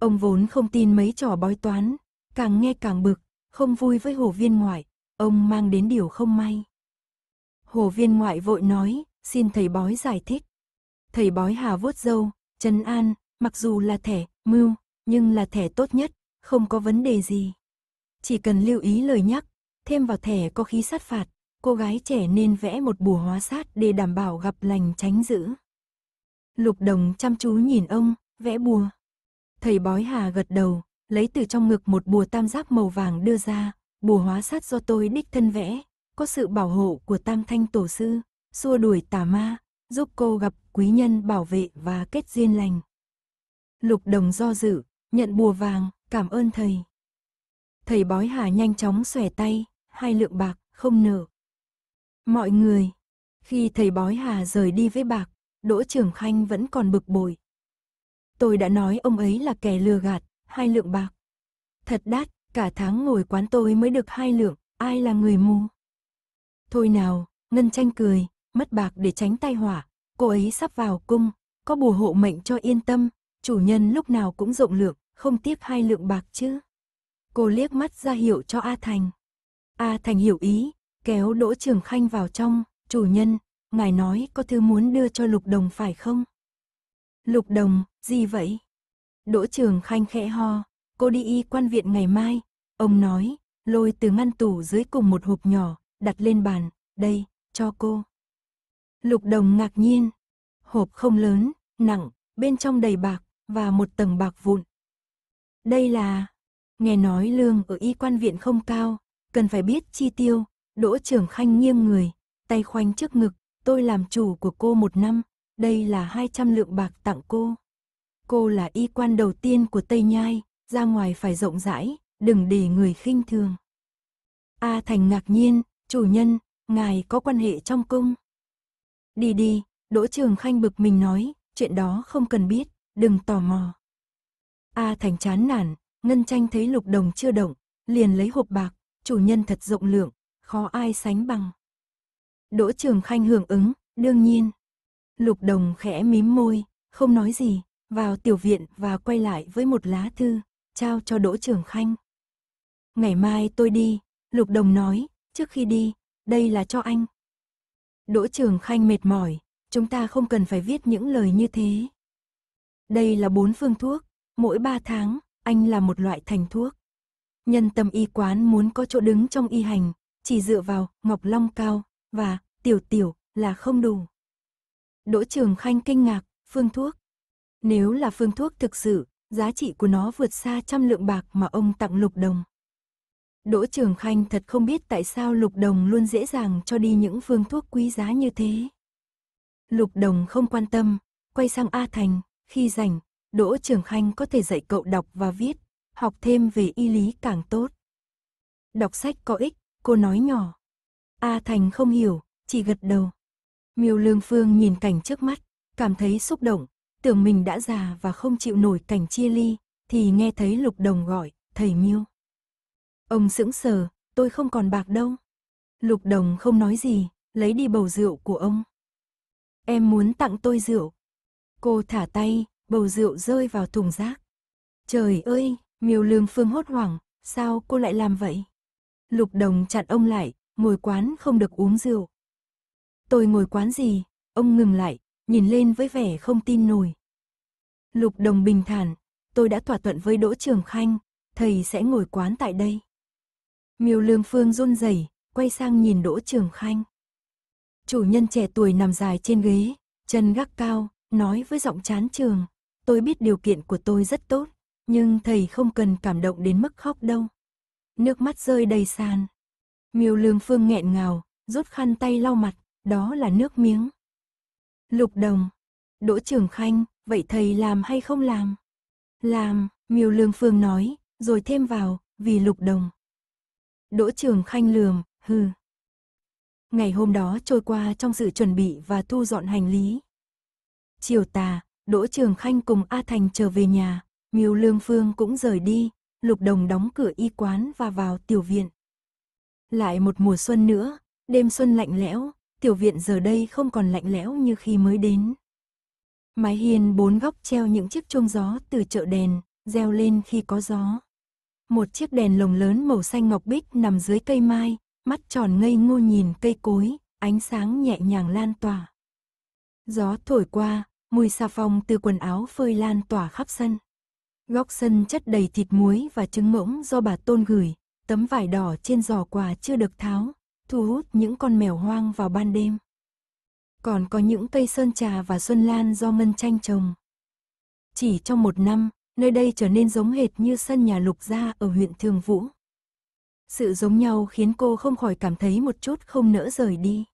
Ông vốn không tin mấy trò bói toán, càng nghe càng bực, không vui với hồ viên ngoại, ông mang đến điều không may. Hồ viên ngoại vội nói, xin thầy bói giải thích. Thầy bói hà vuốt dâu, trần an, mặc dù là thẻ, mưu, nhưng là thẻ tốt nhất, không có vấn đề gì. Chỉ cần lưu ý lời nhắc, thêm vào thẻ có khí sát phạt, cô gái trẻ nên vẽ một bùa hóa sát để đảm bảo gặp lành tránh dữ. Lục đồng chăm chú nhìn ông, vẽ bùa, Thầy bói hà gật đầu, lấy từ trong ngực một bùa tam giác màu vàng đưa ra, bùa hóa sát do tôi đích thân vẽ, có sự bảo hộ của tam thanh tổ sư, xua đuổi tà ma, giúp cô gặp quý nhân bảo vệ và kết duyên lành. Lục đồng do dự, nhận bùa vàng, cảm ơn thầy. Thầy bói hà nhanh chóng xòe tay, hai lượng bạc, không nở. Mọi người, khi thầy bói hà rời đi với bạc, Đỗ trưởng Khanh vẫn còn bực bội, Tôi đã nói ông ấy là kẻ lừa gạt, hai lượng bạc. Thật đắt, cả tháng ngồi quán tôi mới được hai lượng, ai là người mù? Thôi nào, Ngân Tranh cười, mất bạc để tránh tai họa, cô ấy sắp vào cung, có bùa hộ mệnh cho yên tâm, chủ nhân lúc nào cũng rộng lượng, không tiếc hai lượng bạc chứ. Cô liếc mắt ra hiệu cho A Thành. A Thành hiểu ý, kéo Đỗ Trường Khanh vào trong, chủ nhân, ngài nói có thư muốn đưa cho Lục Đồng phải không? Lục Đồng, gì vậy? Đỗ Trường Khanh khẽ ho, cô đi y quan viện ngày mai. Ông nói, lôi từ ngăn tủ dưới cùng một hộp nhỏ, đặt lên bàn, đây, cho cô. Lục đồng ngạc nhiên, hộp không lớn, nặng, bên trong đầy bạc, và một tầng bạc vụn. Đây là, nghe nói lương ở y quan viện không cao, cần phải biết chi tiêu, đỗ trường khanh nghiêng người, tay khoanh trước ngực, tôi làm chủ của cô một năm, đây là 200 lượng bạc tặng cô. Cô là y quan đầu tiên của Tây Nhai, ra ngoài phải rộng rãi, đừng để người khinh thường. A Thành ngạc nhiên, chủ nhân, ngài có quan hệ trong cung. Đi đi, Đỗ Trường Khanh bực mình nói, chuyện đó không cần biết, đừng tò mò. A Thành chán nản, Ngân Tranh thấy lục đồng chưa động, liền lấy hộp bạc, chủ nhân thật rộng lượng, khó ai sánh bằng. Đỗ Trường Khanh hưởng ứng, đương nhiên. Lục đồng khẽ mím môi, không nói gì, vào tiểu viện và quay lại với một lá thư, trao cho Đỗ Trường Khanh. Ngày mai tôi đi, Lục Đồng nói, trước khi đi, đây là cho anh. Đỗ Trường Khanh mệt mỏi, chúng ta không cần phải viết những lời như thế. Đây là bốn phương thuốc, mỗi ba tháng, anh là một loại thành thuốc. Nhân tâm y quán muốn có chỗ đứng trong y hành, chỉ dựa vào Ngọc Long Cao và Tiểu Tiểu là không đủ. Đỗ Trường Khanh kinh ngạc, phương thuốc, nếu là phương thuốc thực sự, giá trị của nó vượt xa trăm lượng bạc mà ông tặng Lục Đồng. Đỗ Trường Khanh thật không biết tại sao Lục Đồng luôn dễ dàng cho đi những phương thuốc quý giá như thế. Lục Đồng không quan tâm, quay sang A Thành, khi rảnh, Đỗ Trường Khanh có thể dạy cậu đọc và viết, học thêm về y lý càng tốt. Đọc sách có ích, cô nói nhỏ. A Thành không hiểu, chỉ gật đầu. Miêu Lương Phương nhìn cảnh trước mắt, cảm thấy xúc động, tưởng mình đã già và không chịu nổi cảnh chia ly, thì nghe thấy Lục Đồng gọi, thầy Miêu. Ông sững sờ, tôi không còn bạc đâu. Lục Đồng không nói gì, lấy đi bầu rượu của ông. Em muốn tặng tôi rượu. Cô thả tay, bầu rượu rơi vào thùng rác. Trời ơi, miêu lương phương hốt hoảng, sao cô lại làm vậy? Lục Đồng chặn ông lại, ngồi quán không được uống rượu. Tôi ngồi quán gì? Ông ngừng lại, nhìn lên với vẻ không tin nổi. Lục Đồng bình thản, tôi đã thỏa thuận với Đỗ Trường Khanh, thầy sẽ ngồi quán tại đây. Miêu Lương Phương run rẩy, quay sang nhìn Đỗ Trường Khanh. Chủ nhân trẻ tuổi nằm dài trên ghế, chân gác cao, nói với giọng chán trường, tôi biết điều kiện của tôi rất tốt, nhưng thầy không cần cảm động đến mức khóc đâu. Nước mắt rơi đầy sàn. Miêu Lương Phương nghẹn ngào, rút khăn tay lau mặt, đó là nước miếng. Lục Đồng, Đỗ Trường Khanh, vậy thầy làm hay không làm? Làm, Miêu Lương Phương nói, rồi thêm vào, vì Lục Đồng. Đỗ Trường Khanh lườm, hừ. Ngày hôm đó trôi qua trong sự chuẩn bị và thu dọn hành lý. Chiều tà, Đỗ Trường Khanh cùng A Thành trở về nhà, Miêu Lương Phương cũng rời đi, Lục Đồng đóng cửa y quán và vào tiểu viện. Lại một mùa xuân nữa, đêm xuân lạnh lẽo, tiểu viện giờ đây không còn lạnh lẽo như khi mới đến. Mái hiên bốn góc treo những chiếc chuông gió từ chợ đèn, reo lên khi có gió. Một chiếc đèn lồng lớn màu xanh ngọc bích nằm dưới cây mai, mắt tròn ngây ngô nhìn cây cối, ánh sáng nhẹ nhàng lan tỏa. Gió thổi qua, mùi xà phòng từ quần áo phơi lan tỏa khắp sân. Góc sân chất đầy thịt muối và trứng mỗng do bà Tôn gửi, tấm vải đỏ trên giò quà chưa được tháo, thu hút những con mèo hoang vào ban đêm. Còn có những cây sơn trà và xuân lan do ngân tranh trồng. Chỉ trong một năm, nơi đây trở nên giống hệt như sân nhà lục gia ở huyện Thường Vũ. Sự giống nhau khiến cô không khỏi cảm thấy một chút không nỡ rời đi.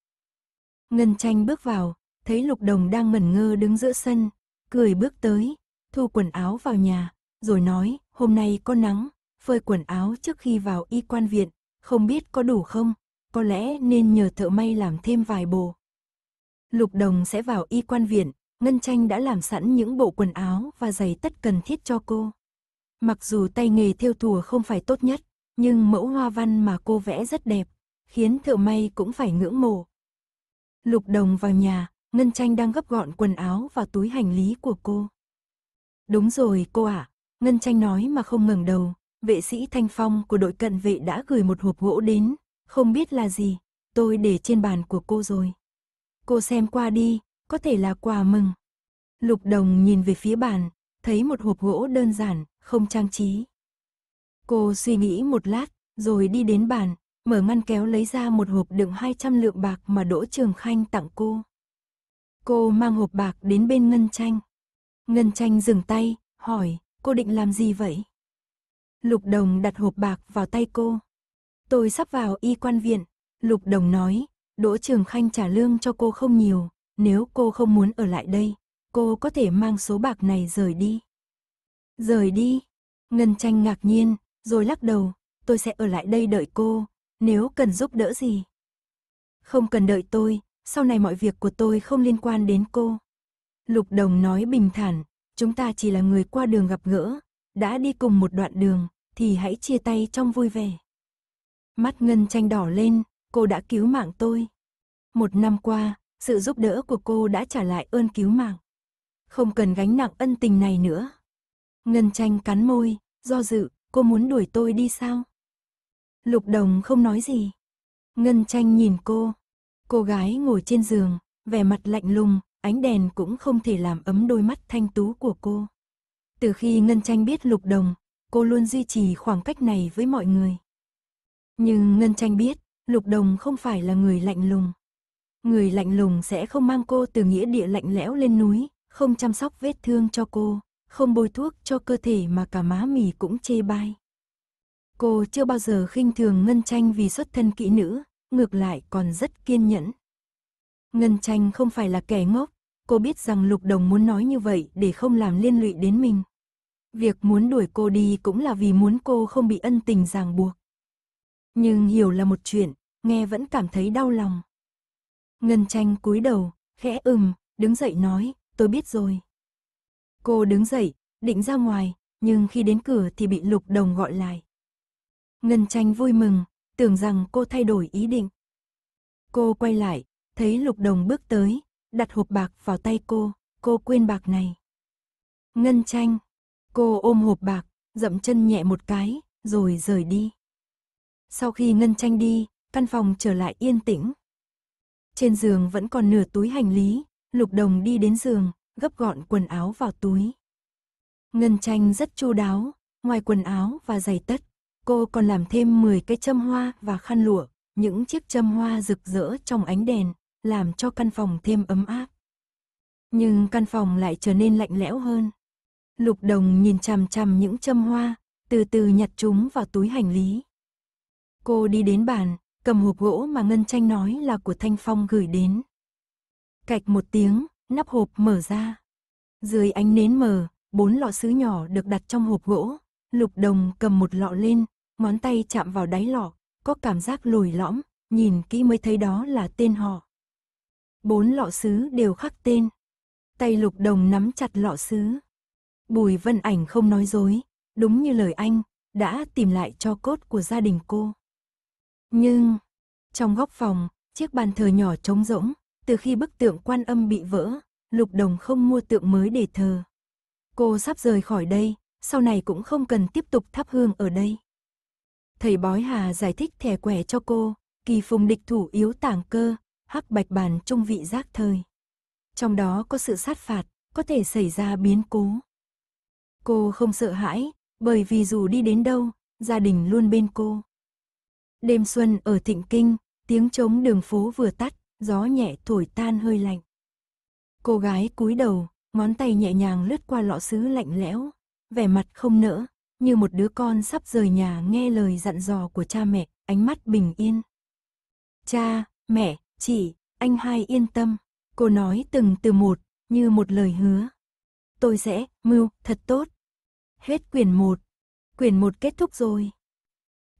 Ngân tranh bước vào, thấy lục đồng đang mẩn ngơ đứng giữa sân, cười bước tới, thu quần áo vào nhà, rồi nói, hôm nay có nắng, phơi quần áo trước khi vào y quan viện, không biết có đủ không, có lẽ nên nhờ thợ may làm thêm vài bộ. Lục Đồng sẽ vào y quan viện, Ngân Tranh đã làm sẵn những bộ quần áo và giày tất cần thiết cho cô. Mặc dù tay nghề theo thùa không phải tốt nhất, nhưng mẫu hoa văn mà cô vẽ rất đẹp, khiến thợ may cũng phải ngưỡng mộ. Lục Đồng vào nhà, Ngân Tranh đang gấp gọn quần áo vào túi hành lý của cô. Đúng rồi cô ạ, à, Ngân Tranh nói mà không ngẩng đầu, vệ sĩ Thanh Phong của đội cận vệ đã gửi một hộp gỗ đến, không biết là gì, tôi để trên bàn của cô rồi. Cô xem qua đi, có thể là quà mừng. Lục đồng nhìn về phía bàn, thấy một hộp gỗ đơn giản, không trang trí. Cô suy nghĩ một lát, rồi đi đến bàn, mở ngăn kéo lấy ra một hộp đựng 200 lượng bạc mà Đỗ Trường Khanh tặng cô. Cô mang hộp bạc đến bên Ngân Tranh. Ngân Tranh dừng tay, hỏi, cô định làm gì vậy? Lục Đồng đặt hộp bạc vào tay cô. Tôi sắp vào y quan viện, Lục Đồng nói, Đỗ Trường Khanh trả lương cho cô không nhiều, nếu cô không muốn ở lại đây, cô có thể mang số bạc này rời đi. Rời đi? Ngân Tranh ngạc nhiên, rồi lắc đầu, tôi sẽ ở lại đây đợi cô, nếu cần giúp đỡ gì. Không cần đợi tôi, sau này mọi việc của tôi không liên quan đến cô. Lục Đồng nói bình thản, chúng ta chỉ là người qua đường gặp gỡ, đã đi cùng một đoạn đường, thì hãy chia tay trong vui vẻ. Mắt Ngân Tranh đỏ lên, cô đã cứu mạng tôi. Một năm qua, sự giúp đỡ của cô đã trả lại ơn cứu mạng. Không cần gánh nặng ân tình này nữa. Ngân Tranh cắn môi, do dự, cô muốn đuổi tôi đi sao? Lục Đồng không nói gì. Ngân Tranh nhìn cô. Cô gái ngồi trên giường, vẻ mặt lạnh lùng, ánh đèn cũng không thể làm ấm đôi mắt thanh tú của cô. Từ khi Ngân Tranh biết Lục Đồng, cô luôn duy trì khoảng cách này với mọi người. Nhưng Ngân Tranh biết, Lục Đồng không phải là người lạnh lùng. Người lạnh lùng sẽ không mang cô từ nghĩa địa lạnh lẽo lên núi, không chăm sóc vết thương cho cô, không bôi thuốc cho cơ thể mà cả má mì cũng chê bai. Cô chưa bao giờ khinh thường Ngân Tranh vì xuất thân kỹ nữ, ngược lại còn rất kiên nhẫn. Ngân Tranh không phải là kẻ ngốc, cô biết rằng Lục Đồng muốn nói như vậy để không làm liên lụy đến mình. Việc muốn đuổi cô đi cũng là vì muốn cô không bị ân tình ràng buộc. Nhưng hiểu là một chuyện, nghe vẫn cảm thấy đau lòng. Ngân tranh cúi đầu, khẽ ừm, đứng dậy nói, tôi biết rồi. Cô đứng dậy, định ra ngoài, nhưng khi đến cửa thì bị lục đồng gọi lại. Ngân tranh vui mừng, tưởng rằng cô thay đổi ý định. Cô quay lại, thấy lục đồng bước tới, đặt hộp bạc vào tay cô, cô quên bạc này. Ngân tranh, cô ôm hộp bạc, dậm chân nhẹ một cái, rồi rời đi. Sau khi Ngân Tranh đi, căn phòng trở lại yên tĩnh. Trên giường vẫn còn nửa túi hành lý, Lục Đồng đi đến giường, gấp gọn quần áo vào túi. Ngân Tranh rất chu đáo, ngoài quần áo và giày tất, cô còn làm thêm 10 cái châm hoa và khăn lụa, những chiếc châm hoa rực rỡ trong ánh đèn, làm cho căn phòng thêm ấm áp. Nhưng căn phòng lại trở nên lạnh lẽo hơn. Lục Đồng nhìn chằm chằm những châm hoa, từ từ nhặt chúng vào túi hành lý. Cô đi đến bàn, cầm hộp gỗ mà Ngân Tranh nói là của Thanh Phong gửi đến. Cạch một tiếng, nắp hộp mở ra. Dưới ánh nến mờ, bốn lọ sứ nhỏ được đặt trong hộp gỗ. Lục đồng cầm một lọ lên, ngón tay chạm vào đáy lọ, có cảm giác lồi lõm, nhìn kỹ mới thấy đó là tên họ. Bốn lọ sứ đều khắc tên. Tay lục đồng nắm chặt lọ sứ. Bùi vân ảnh không nói dối, đúng như lời anh, đã tìm lại cho cốt của gia đình cô. Nhưng, trong góc phòng, chiếc bàn thờ nhỏ trống rỗng, từ khi bức tượng quan âm bị vỡ, Lục Đồng không mua tượng mới để thờ. Cô sắp rời khỏi đây, sau này cũng không cần tiếp tục thắp hương ở đây. Thầy bói Hà giải thích thẻ quẻ cho cô, kỳ phùng địch thủ yếu tảng cơ, hắc bạch bàn trung vị giác thời. Trong đó có sự sát phạt, có thể xảy ra biến cố. Cô không sợ hãi, bởi vì dù đi đến đâu, gia đình luôn bên cô. Đêm xuân ở Thịnh Kinh, tiếng trống đường phố vừa tắt, gió nhẹ thổi tan hơi lạnh. Cô gái cúi đầu, ngón tay nhẹ nhàng lướt qua lọ sứ lạnh lẽo, vẻ mặt không nỡ, như một đứa con sắp rời nhà nghe lời dặn dò của cha mẹ, ánh mắt bình yên. Cha, mẹ, chị, anh hai yên tâm, cô nói từng từ một, như một lời hứa. Tôi sẽ, mưu, thật tốt. Hết quyển một Quyển một kết thúc rồi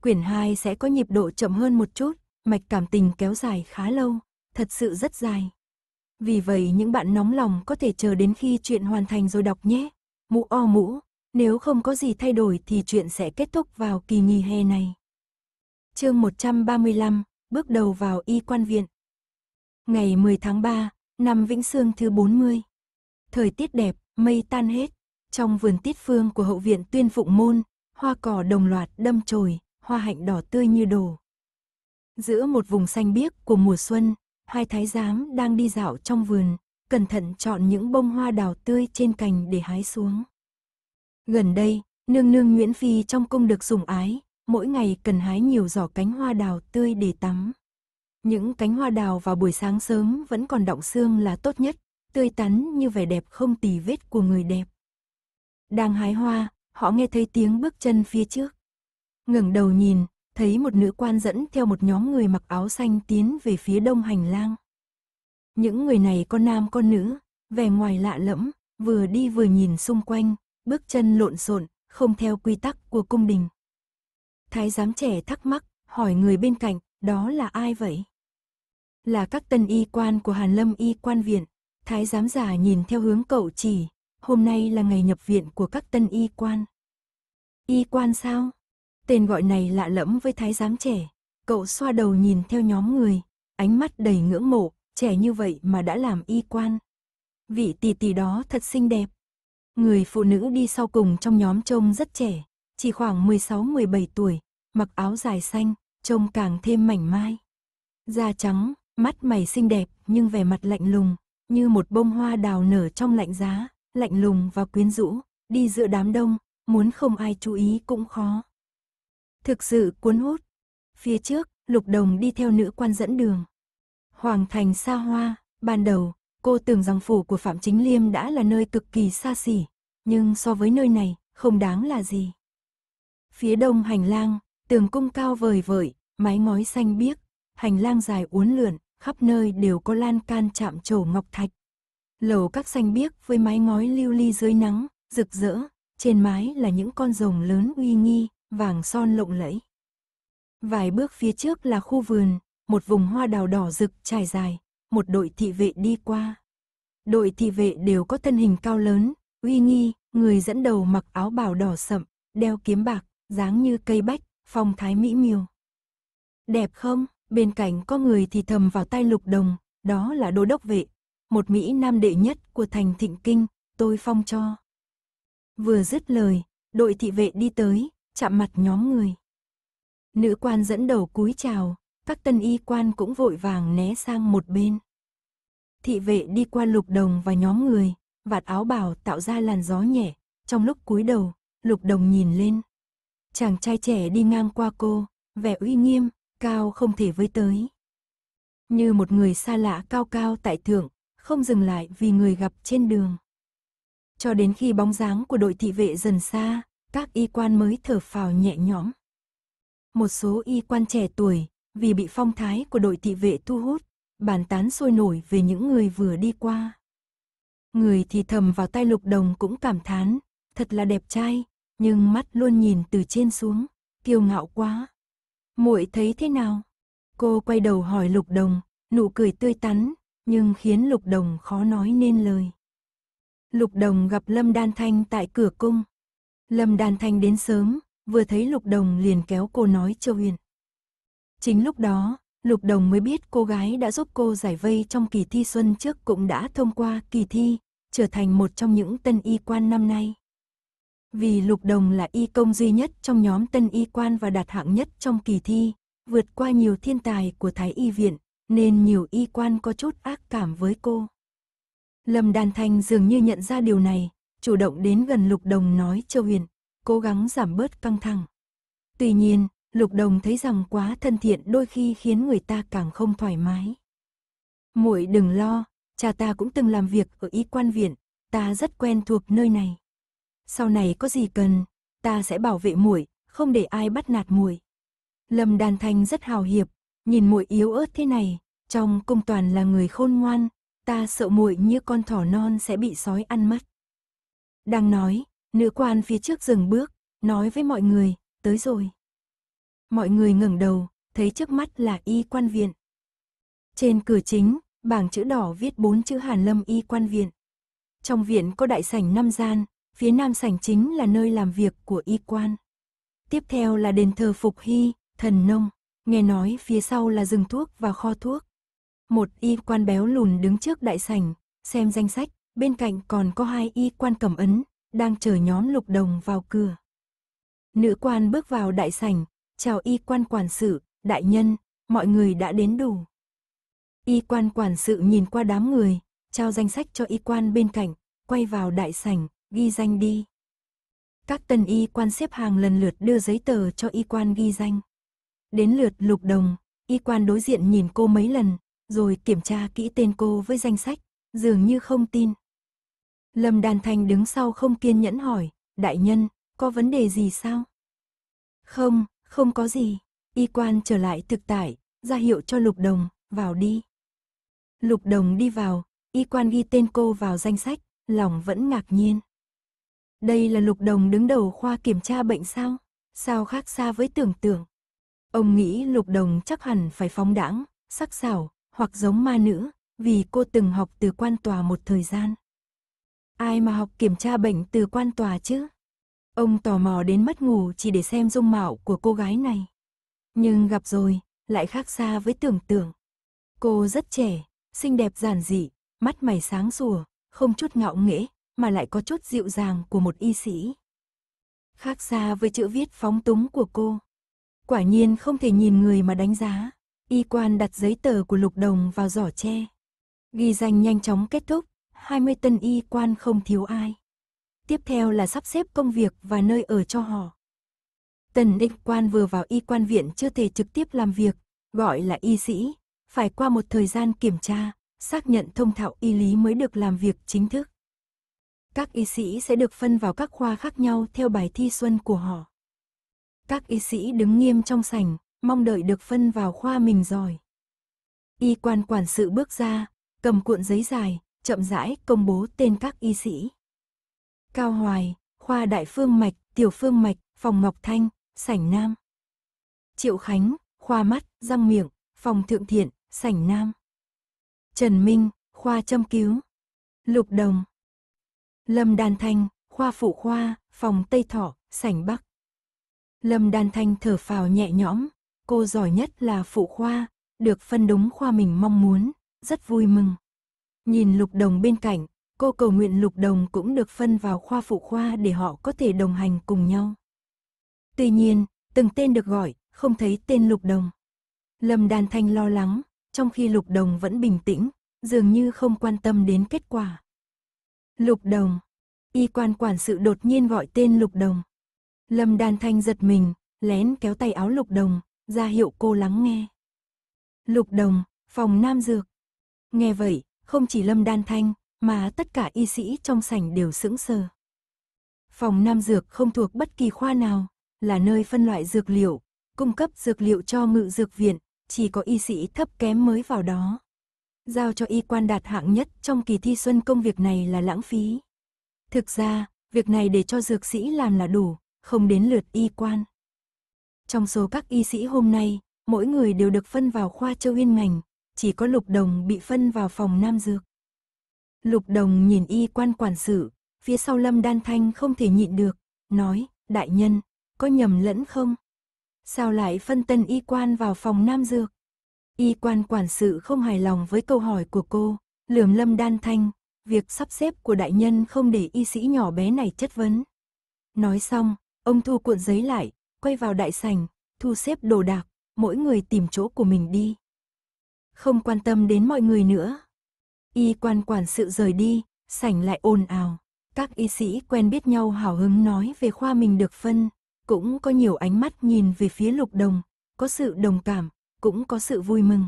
quyển 2 sẽ có nhịp độ chậm hơn một chút, mạch cảm tình kéo dài khá lâu, thật sự rất dài. Vì vậy những bạn nóng lòng có thể chờ đến khi chuyện hoàn thành rồi đọc nhé. Mũ o mũ, nếu không có gì thay đổi thì chuyện sẽ kết thúc vào kỳ nghỉ hè này. Chương 135, bước đầu vào y quan viện. Ngày 10 tháng 3, năm Vĩnh Sương thứ 40. Thời tiết đẹp, mây tan hết. Trong vườn tiết phương của hậu viện tuyên phụng môn, hoa cỏ đồng loạt đâm chồi hoa hạnh đỏ tươi như đồ. Giữa một vùng xanh biếc của mùa xuân, hai thái giám đang đi dạo trong vườn, cẩn thận chọn những bông hoa đào tươi trên cành để hái xuống. Gần đây, nương nương Nguyễn Phi trong cung được sủng ái, mỗi ngày cần hái nhiều giỏ cánh hoa đào tươi để tắm. Những cánh hoa đào vào buổi sáng sớm vẫn còn động xương là tốt nhất, tươi tắn như vẻ đẹp không tì vết của người đẹp. Đang hái hoa, họ nghe thấy tiếng bước chân phía trước ngẩng đầu nhìn, thấy một nữ quan dẫn theo một nhóm người mặc áo xanh tiến về phía đông hành lang. Những người này có nam có nữ, vẻ ngoài lạ lẫm, vừa đi vừa nhìn xung quanh, bước chân lộn xộn, không theo quy tắc của cung đình. Thái giám trẻ thắc mắc, hỏi người bên cạnh, đó là ai vậy? Là các tân y quan của Hàn Lâm y quan viện, thái giám già nhìn theo hướng cậu chỉ, hôm nay là ngày nhập viện của các tân y quan. Y quan sao? tên gọi này lạ lẫm với thái giám trẻ. Cậu xoa đầu nhìn theo nhóm người, ánh mắt đầy ngưỡng mộ, trẻ như vậy mà đã làm y quan. Vị tỷ tỷ đó thật xinh đẹp. Người phụ nữ đi sau cùng trong nhóm trông rất trẻ, chỉ khoảng 16-17 tuổi, mặc áo dài xanh, trông càng thêm mảnh mai. Da trắng, mắt mày xinh đẹp nhưng vẻ mặt lạnh lùng, như một bông hoa đào nở trong lạnh giá, lạnh lùng và quyến rũ, đi giữa đám đông, muốn không ai chú ý cũng khó. Thực sự cuốn hút. Phía trước, Lục Đồng đi theo nữ quan dẫn đường. Hoàng thành xa hoa, ban đầu, cô tưởng rằng phủ của Phạm Chính Liêm đã là nơi cực kỳ xa xỉ, nhưng so với nơi này, không đáng là gì. Phía đông hành lang, tường cung cao vời vợi, mái ngói xanh biếc, hành lang dài uốn lượn, khắp nơi đều có lan can chạm trổ ngọc thạch. Lầu các xanh biếc với mái ngói lưu ly dưới nắng, rực rỡ, trên mái là những con rồng lớn uy nghi, vàng son lộng lẫy. Vài bước phía trước là khu vườn, một vùng hoa đào đỏ rực trải dài, một đội thị vệ đi qua. Đội thị vệ đều có thân hình cao lớn, uy nghi, người dẫn đầu mặc áo bào đỏ sậm, đeo kiếm bạc, dáng như cây bách, phong thái mỹ miều. Đẹp không? Bên cạnh có người thì thầm vào tai lục đồng, đó là đô đốc vệ, một Mỹ nam đệ nhất của thành thịnh kinh, tôi phong cho. Vừa dứt lời, đội thị vệ đi tới, chạm mặt nhóm người. Nữ quan dẫn đầu cúi chào, các tân y quan cũng vội vàng né sang một bên. Thị vệ đi qua lục đồng và nhóm người, vạt áo bào tạo ra làn gió nhẹ, trong lúc cúi đầu, lục đồng nhìn lên. Chàng trai trẻ đi ngang qua cô, vẻ uy nghiêm, cao không thể với tới. Như một người xa lạ cao cao tại thượng, không dừng lại vì người gặp trên đường. Cho đến khi bóng dáng của đội thị vệ dần xa, các y quan mới thở phào nhẹ nhõm. Một số y quan trẻ tuổi, vì bị phong thái của đội thị vệ thu hút, bàn tán sôi nổi về những người vừa đi qua. Người thì thầm vào tai lục đồng cũng cảm thán, thật là đẹp trai, nhưng mắt luôn nhìn từ trên xuống, kiêu ngạo quá. muội thấy thế nào? Cô quay đầu hỏi lục đồng, nụ cười tươi tắn, nhưng khiến lục đồng khó nói nên lời. Lục đồng gặp Lâm Đan Thanh tại cửa cung, Lâm Đan Thanh đến sớm, vừa thấy Lục Đồng liền kéo cô nói Châu Huyền. Chính lúc đó, Lục Đồng mới biết cô gái đã giúp cô giải vây trong kỳ thi xuân trước cũng đã thông qua kỳ thi, trở thành một trong những tân y quan năm nay. Vì Lục Đồng là y công duy nhất trong nhóm tân y quan và đạt hạng nhất trong kỳ thi, vượt qua nhiều thiên tài của Thái Y Viện, nên nhiều y quan có chút ác cảm với cô. Lâm Đan Thanh dường như nhận ra điều này, chủ động đến gần Lục Đồng nói Châu Huyền, cố gắng giảm bớt căng thẳng. Tuy nhiên, Lục Đồng thấy rằng quá thân thiện đôi khi khiến người ta càng không thoải mái. Muội đừng lo, cha ta cũng từng làm việc ở y quan viện, ta rất quen thuộc nơi này. Sau này có gì cần, ta sẽ bảo vệ muội, không để ai bắt nạt muội. Lâm Đan Thanh rất hào hiệp, nhìn muội yếu ớt thế này, trong cung toàn là người khôn ngoan, ta sợ muội như con thỏ non sẽ bị sói ăn mất. Đang nói, nữ quan phía trước dừng bước, nói với mọi người, tới rồi. Mọi người ngẩng đầu, thấy trước mắt là y quan viện. Trên cửa chính, bảng chữ đỏ viết bốn chữ Hàn Lâm y quan viện. Trong viện có đại sảnh năm gian, phía nam sảnh chính là nơi làm việc của y quan. Tiếp theo là đền thờ Phục Hy, thần nông, nghe nói phía sau là rừng thuốc và kho thuốc. Một y quan béo lùn đứng trước đại sảnh, xem danh sách, bên cạnh còn có hai y quan cầm ấn, đang chờ nhóm lục đồng vào cửa. Nữ quan bước vào đại sảnh, chào y quan quản sự, đại nhân, mọi người đã đến đủ. Y quan quản sự nhìn qua đám người, trao danh sách cho y quan bên cạnh, quay vào đại sảnh, ghi danh đi. Các tân y quan xếp hàng lần lượt đưa giấy tờ cho y quan ghi danh. Đến lượt lục đồng, y quan đối diện nhìn cô mấy lần, rồi kiểm tra kỹ tên cô với danh sách, dường như không tin. Lâm Đan Thanh đứng sau không kiên nhẫn hỏi, đại nhân, có vấn đề gì sao? Không, không có gì. Y quan trở lại thực tại, ra hiệu cho Lục Đồng, vào đi. Lục Đồng đi vào, y quan ghi tên cô vào danh sách, lòng vẫn ngạc nhiên. Đây là Lục Đồng đứng đầu khoa kiểm tra bệnh sao? Sao khác xa với tưởng tượng? Ông nghĩ Lục Đồng chắc hẳn phải phóng đãng, sắc sảo, hoặc giống ma nữ, vì cô từng học từ quan tòa một thời gian. Ai mà học kiểm tra bệnh từ quan tòa chứ? Ông tò mò đến mất ngủ chỉ để xem dung mạo của cô gái này. Nhưng gặp rồi, lại khác xa với tưởng tượng. Cô rất trẻ, xinh đẹp giản dị, mắt mày sáng sủa, không chút ngạo nghễ, mà lại có chút dịu dàng của một y sĩ. Khác xa với chữ viết phóng túng của cô. Quả nhiên không thể nhìn người mà đánh giá. Y quan đặt giấy tờ của Lục Đồng vào giỏ tre. Ghi danh nhanh chóng kết thúc, 20 tân y quan không thiếu ai. Tiếp theo là sắp xếp công việc và nơi ở cho họ. Tần Định Quan vừa vào y quan viện chưa thể trực tiếp làm việc, gọi là y sĩ, phải qua một thời gian kiểm tra, xác nhận thông thạo y lý mới được làm việc chính thức. Các y sĩ sẽ được phân vào các khoa khác nhau theo bài thi xuân của họ. Các y sĩ đứng nghiêm trong sảnh, mong đợi được phân vào khoa mình rồi. Y quan quản sự bước ra, cầm cuộn giấy dài, chậm rãi công bố tên các y sĩ. Cao Hoài, khoa đại phương mạch, tiểu phương mạch, phòng Ngọc Thanh, sảnh Nam. Triệu Khánh, khoa mắt, răng miệng, phòng thượng thiện, sảnh Nam. Trần Minh, khoa châm cứu. Lục Đồng. Lâm Đan Thanh, khoa phụ khoa, phòng Tây Thọ, sảnh Bắc. Lâm Đan Thanh thở phào nhẹ nhõm, cô giỏi nhất là phụ khoa, được phân đúng khoa mình mong muốn, rất vui mừng. Nhìn Lục Đồng bên cạnh, cô cầu nguyện Lục Đồng cũng được phân vào khoa phụ khoa để họ có thể đồng hành cùng nhau. Tuy nhiên, từng tên được gọi, không thấy tên Lục Đồng. Lâm Đan Thanh lo lắng, trong khi Lục Đồng vẫn bình tĩnh, dường như không quan tâm đến kết quả. Lục Đồng. Y quan quản sự đột nhiên gọi tên Lục Đồng. Lâm Đan Thanh giật mình, lén kéo tay áo Lục Đồng, ra hiệu cô lắng nghe. Lục Đồng, phòng Nam Dược. Nghe vậy, không chỉ Lâm Đan Thanh, mà tất cả y sĩ trong sảnh đều sững sờ. Phòng Nam Dược không thuộc bất kỳ khoa nào, là nơi phân loại dược liệu, cung cấp dược liệu cho ngự dược viện, chỉ có y sĩ thấp kém mới vào đó. Giao cho y quan đạt hạng nhất trong kỳ thi xuân công việc này là lãng phí. Thực ra, việc này để cho dược sĩ làm là đủ, không đến lượt y quan. Trong số các y sĩ hôm nay, mỗi người đều được phân vào khoa châu Yên ngành, chỉ có Lục Đồng bị phân vào phòng nam dược. Lục Đồng nhìn y quan quản sự, phía sau Lâm Đan Thanh không thể nhịn được, nói, đại nhân, có nhầm lẫn không? Sao lại phân tân y quan vào phòng nam dược? Y quan quản sự không hài lòng với câu hỏi của cô, lườm Lâm Đan Thanh, việc sắp xếp của đại nhân không để y sĩ nhỏ bé này chất vấn. Nói xong, ông thu cuộn giấy lại, quay vào đại sảnh, thu xếp đồ đạc, mỗi người tìm chỗ của mình đi không quan tâm đến mọi người nữa. Y quan quản sự rời đi, sảnh lại ồn ào. Các y sĩ quen biết nhau hào hứng nói về khoa mình được phân, cũng có nhiều ánh mắt nhìn về phía lục đồng, có sự đồng cảm, cũng có sự vui mừng.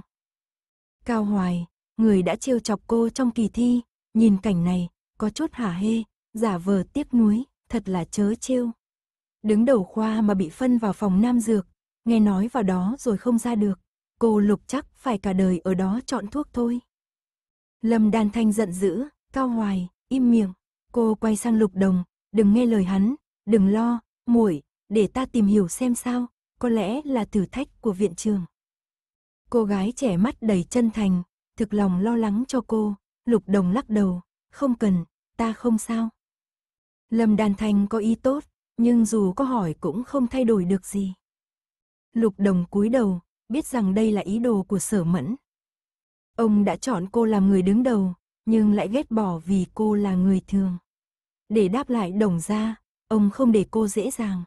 Cao Hoài, người đã trêu chọc cô trong kỳ thi, nhìn cảnh này, có chút hả hê, giả vờ tiếc nuối, thật là chớ trêu. Đứng đầu khoa mà bị phân vào phòng nam dược, nghe nói vào đó rồi không ra được, cô lục chắc phải cả đời ở đó chọn thuốc thôi. Lâm Đan Thanh giận dữ, cao hoài, im miệng. Cô quay sang Lục Đồng, đừng nghe lời hắn, đừng lo, muội, để ta tìm hiểu xem sao, có lẽ là thử thách của viện trường. Cô gái trẻ mắt đầy chân thành, thực lòng lo lắng cho cô, Lục Đồng lắc đầu, không cần, ta không sao. Lâm Đan Thanh có ý tốt, nhưng dù có hỏi cũng không thay đổi được gì. Lục Đồng cúi đầu, biết rằng đây là ý đồ của sở mẫn. Ông đã chọn cô làm người đứng đầu, nhưng lại ghét bỏ vì cô là người thường. Để đáp lại đồng ra, ông không để cô dễ dàng.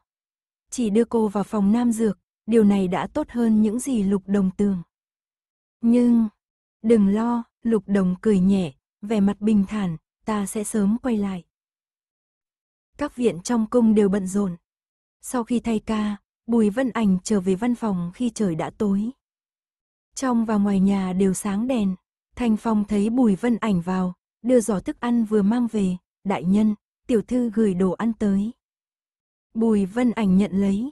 Chỉ đưa cô vào phòng nam dược, điều này đã tốt hơn những gì lục đồng tường. Nhưng, đừng lo, lục đồng cười nhẹ, vẻ mặt bình thản, ta sẽ sớm quay lại. Các viện trong cung đều bận rộn. Sau khi thay ca, Bùi Vân Ảnh trở về văn phòng khi trời đã tối. Trong và ngoài nhà đều sáng đèn, Thành Phong thấy Bùi Vân Ảnh vào, đưa giỏ thức ăn vừa mang về, đại nhân, tiểu thư gửi đồ ăn tới. Bùi Vân Ảnh nhận lấy.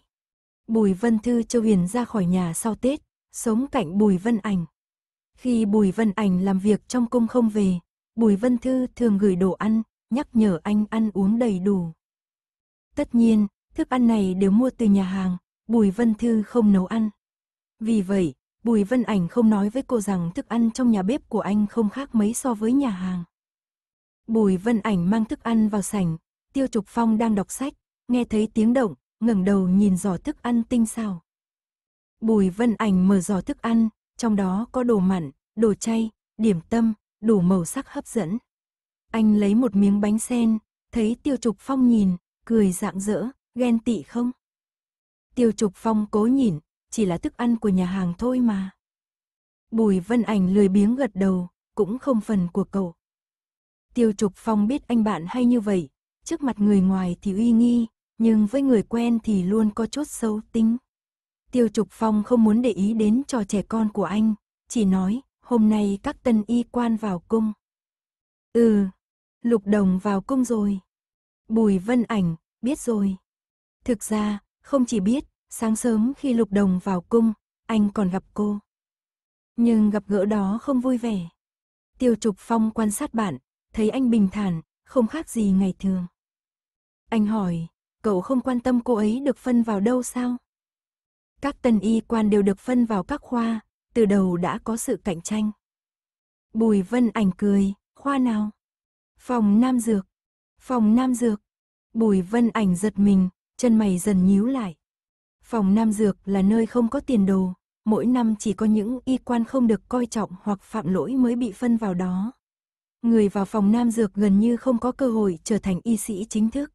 Bùi Vân Thư cho Huyền ra khỏi nhà sau Tết, sống cạnh Bùi Vân Ảnh. Khi Bùi Vân Ảnh làm việc trong cung không về, Bùi Vân Thư thường gửi đồ ăn, nhắc nhở anh ăn uống đầy đủ. Tất nhiên, thức ăn này đều mua từ nhà hàng, Bùi Vân Thư không nấu ăn. Vì vậy, Bùi Vân Ảnh không nói với cô rằng thức ăn trong nhà bếp của anh không khác mấy so với nhà hàng. Bùi Vân Ảnh mang thức ăn vào sảnh, Tiêu Trục Phong đang đọc sách, nghe thấy tiếng động, ngẩng đầu nhìn giỏ thức ăn tinh xào. Bùi Vân Ảnh mở giỏ thức ăn, trong đó có đồ mặn, đồ chay, điểm tâm, đủ màu sắc hấp dẫn. Anh lấy một miếng bánh sen, thấy Tiêu Trục Phong nhìn, cười rạng rỡ, ghen tị không? Tiêu Trục Phong cố nhìn, chỉ là thức ăn của nhà hàng thôi mà. Bùi Vân Ảnh lười biếng gật đầu, cũng không phần của cậu. Tiêu Trục Phong biết anh bạn hay như vậy, trước mặt người ngoài thì uy nghi, nhưng với người quen thì luôn có chút sâu tính. Tiêu Trục Phong không muốn để ý đến trò trẻ con của anh, chỉ nói, hôm nay các tân y quan vào cung. Ừ, Lục Đồng vào cung rồi. Bùi Vân Ảnh, biết rồi. Thực ra, không chỉ biết, sáng sớm khi Lục Đồng vào cung, anh còn gặp cô. Nhưng gặp gỡ đó không vui vẻ. Tiêu Trục Phong quan sát bạn, thấy anh bình thản, không khác gì ngày thường. Anh hỏi, cậu không quan tâm cô ấy được phân vào đâu sao? Các tân y quan đều được phân vào các khoa, từ đầu đã có sự cạnh tranh. Bùi Vân ảnh cười, khoa nào? Phòng Nam Dược. Phòng Nam Dược. Bùi Vân ảnh giật mình, chân mày dần nhíu lại. Phòng Nam Dược là nơi không có tiền đồ, mỗi năm chỉ có những y quan không được coi trọng hoặc phạm lỗi mới bị phân vào đó. Người vào phòng Nam Dược gần như không có cơ hội trở thành y sĩ chính thức.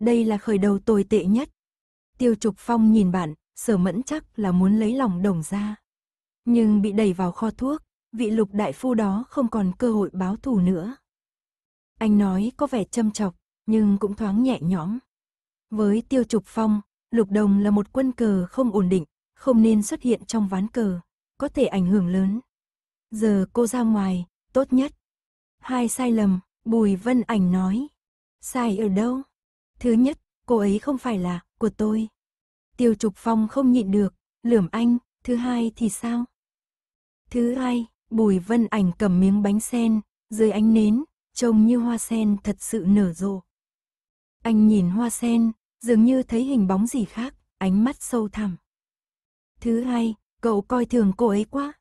Đây là khởi đầu tồi tệ nhất. Tiêu Trục Phong nhìn bạn, sở mẫn chắc là muốn lấy lòng đồng ra. Nhưng bị đẩy vào kho thuốc, vị lục đại phu đó không còn cơ hội báo thù nữa. Anh nói có vẻ châm chọc, nhưng cũng thoáng nhẹ nhõm. Với Tiêu Trục Phong, lục đồng là một quân cờ không ổn định, không nên xuất hiện trong ván cờ, có thể ảnh hưởng lớn. Giờ cô ra ngoài, tốt nhất. Hai sai lầm, Bùi Vân Ảnh nói. Sai ở đâu? Thứ nhất, cô ấy không phải là của tôi. Tiêu Trục Phong không nhịn được, lườm anh, thứ hai thì sao? Thứ hai, Bùi Vân Ảnh cầm miếng bánh sen, dưới ánh nến, trông như hoa sen thật sự nở rộ. Anh nhìn hoa sen, dường như thấy hình bóng gì khác, ánh mắt sâu thẳm. Thứ hai, cậu coi thường cô ấy quá.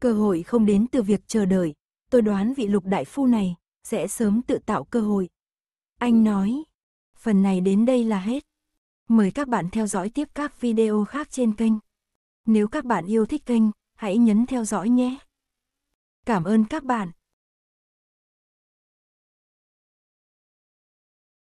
Cơ hội không đến từ việc chờ đợi, tôi đoán vị lục đại phu này sẽ sớm tự tạo cơ hội. Anh nói, phần này đến đây là hết. Mời các bạn theo dõi tiếp các video khác trên kênh. Nếu các bạn yêu thích kênh, hãy nhấn theo dõi nhé. Cảm ơn các bạn.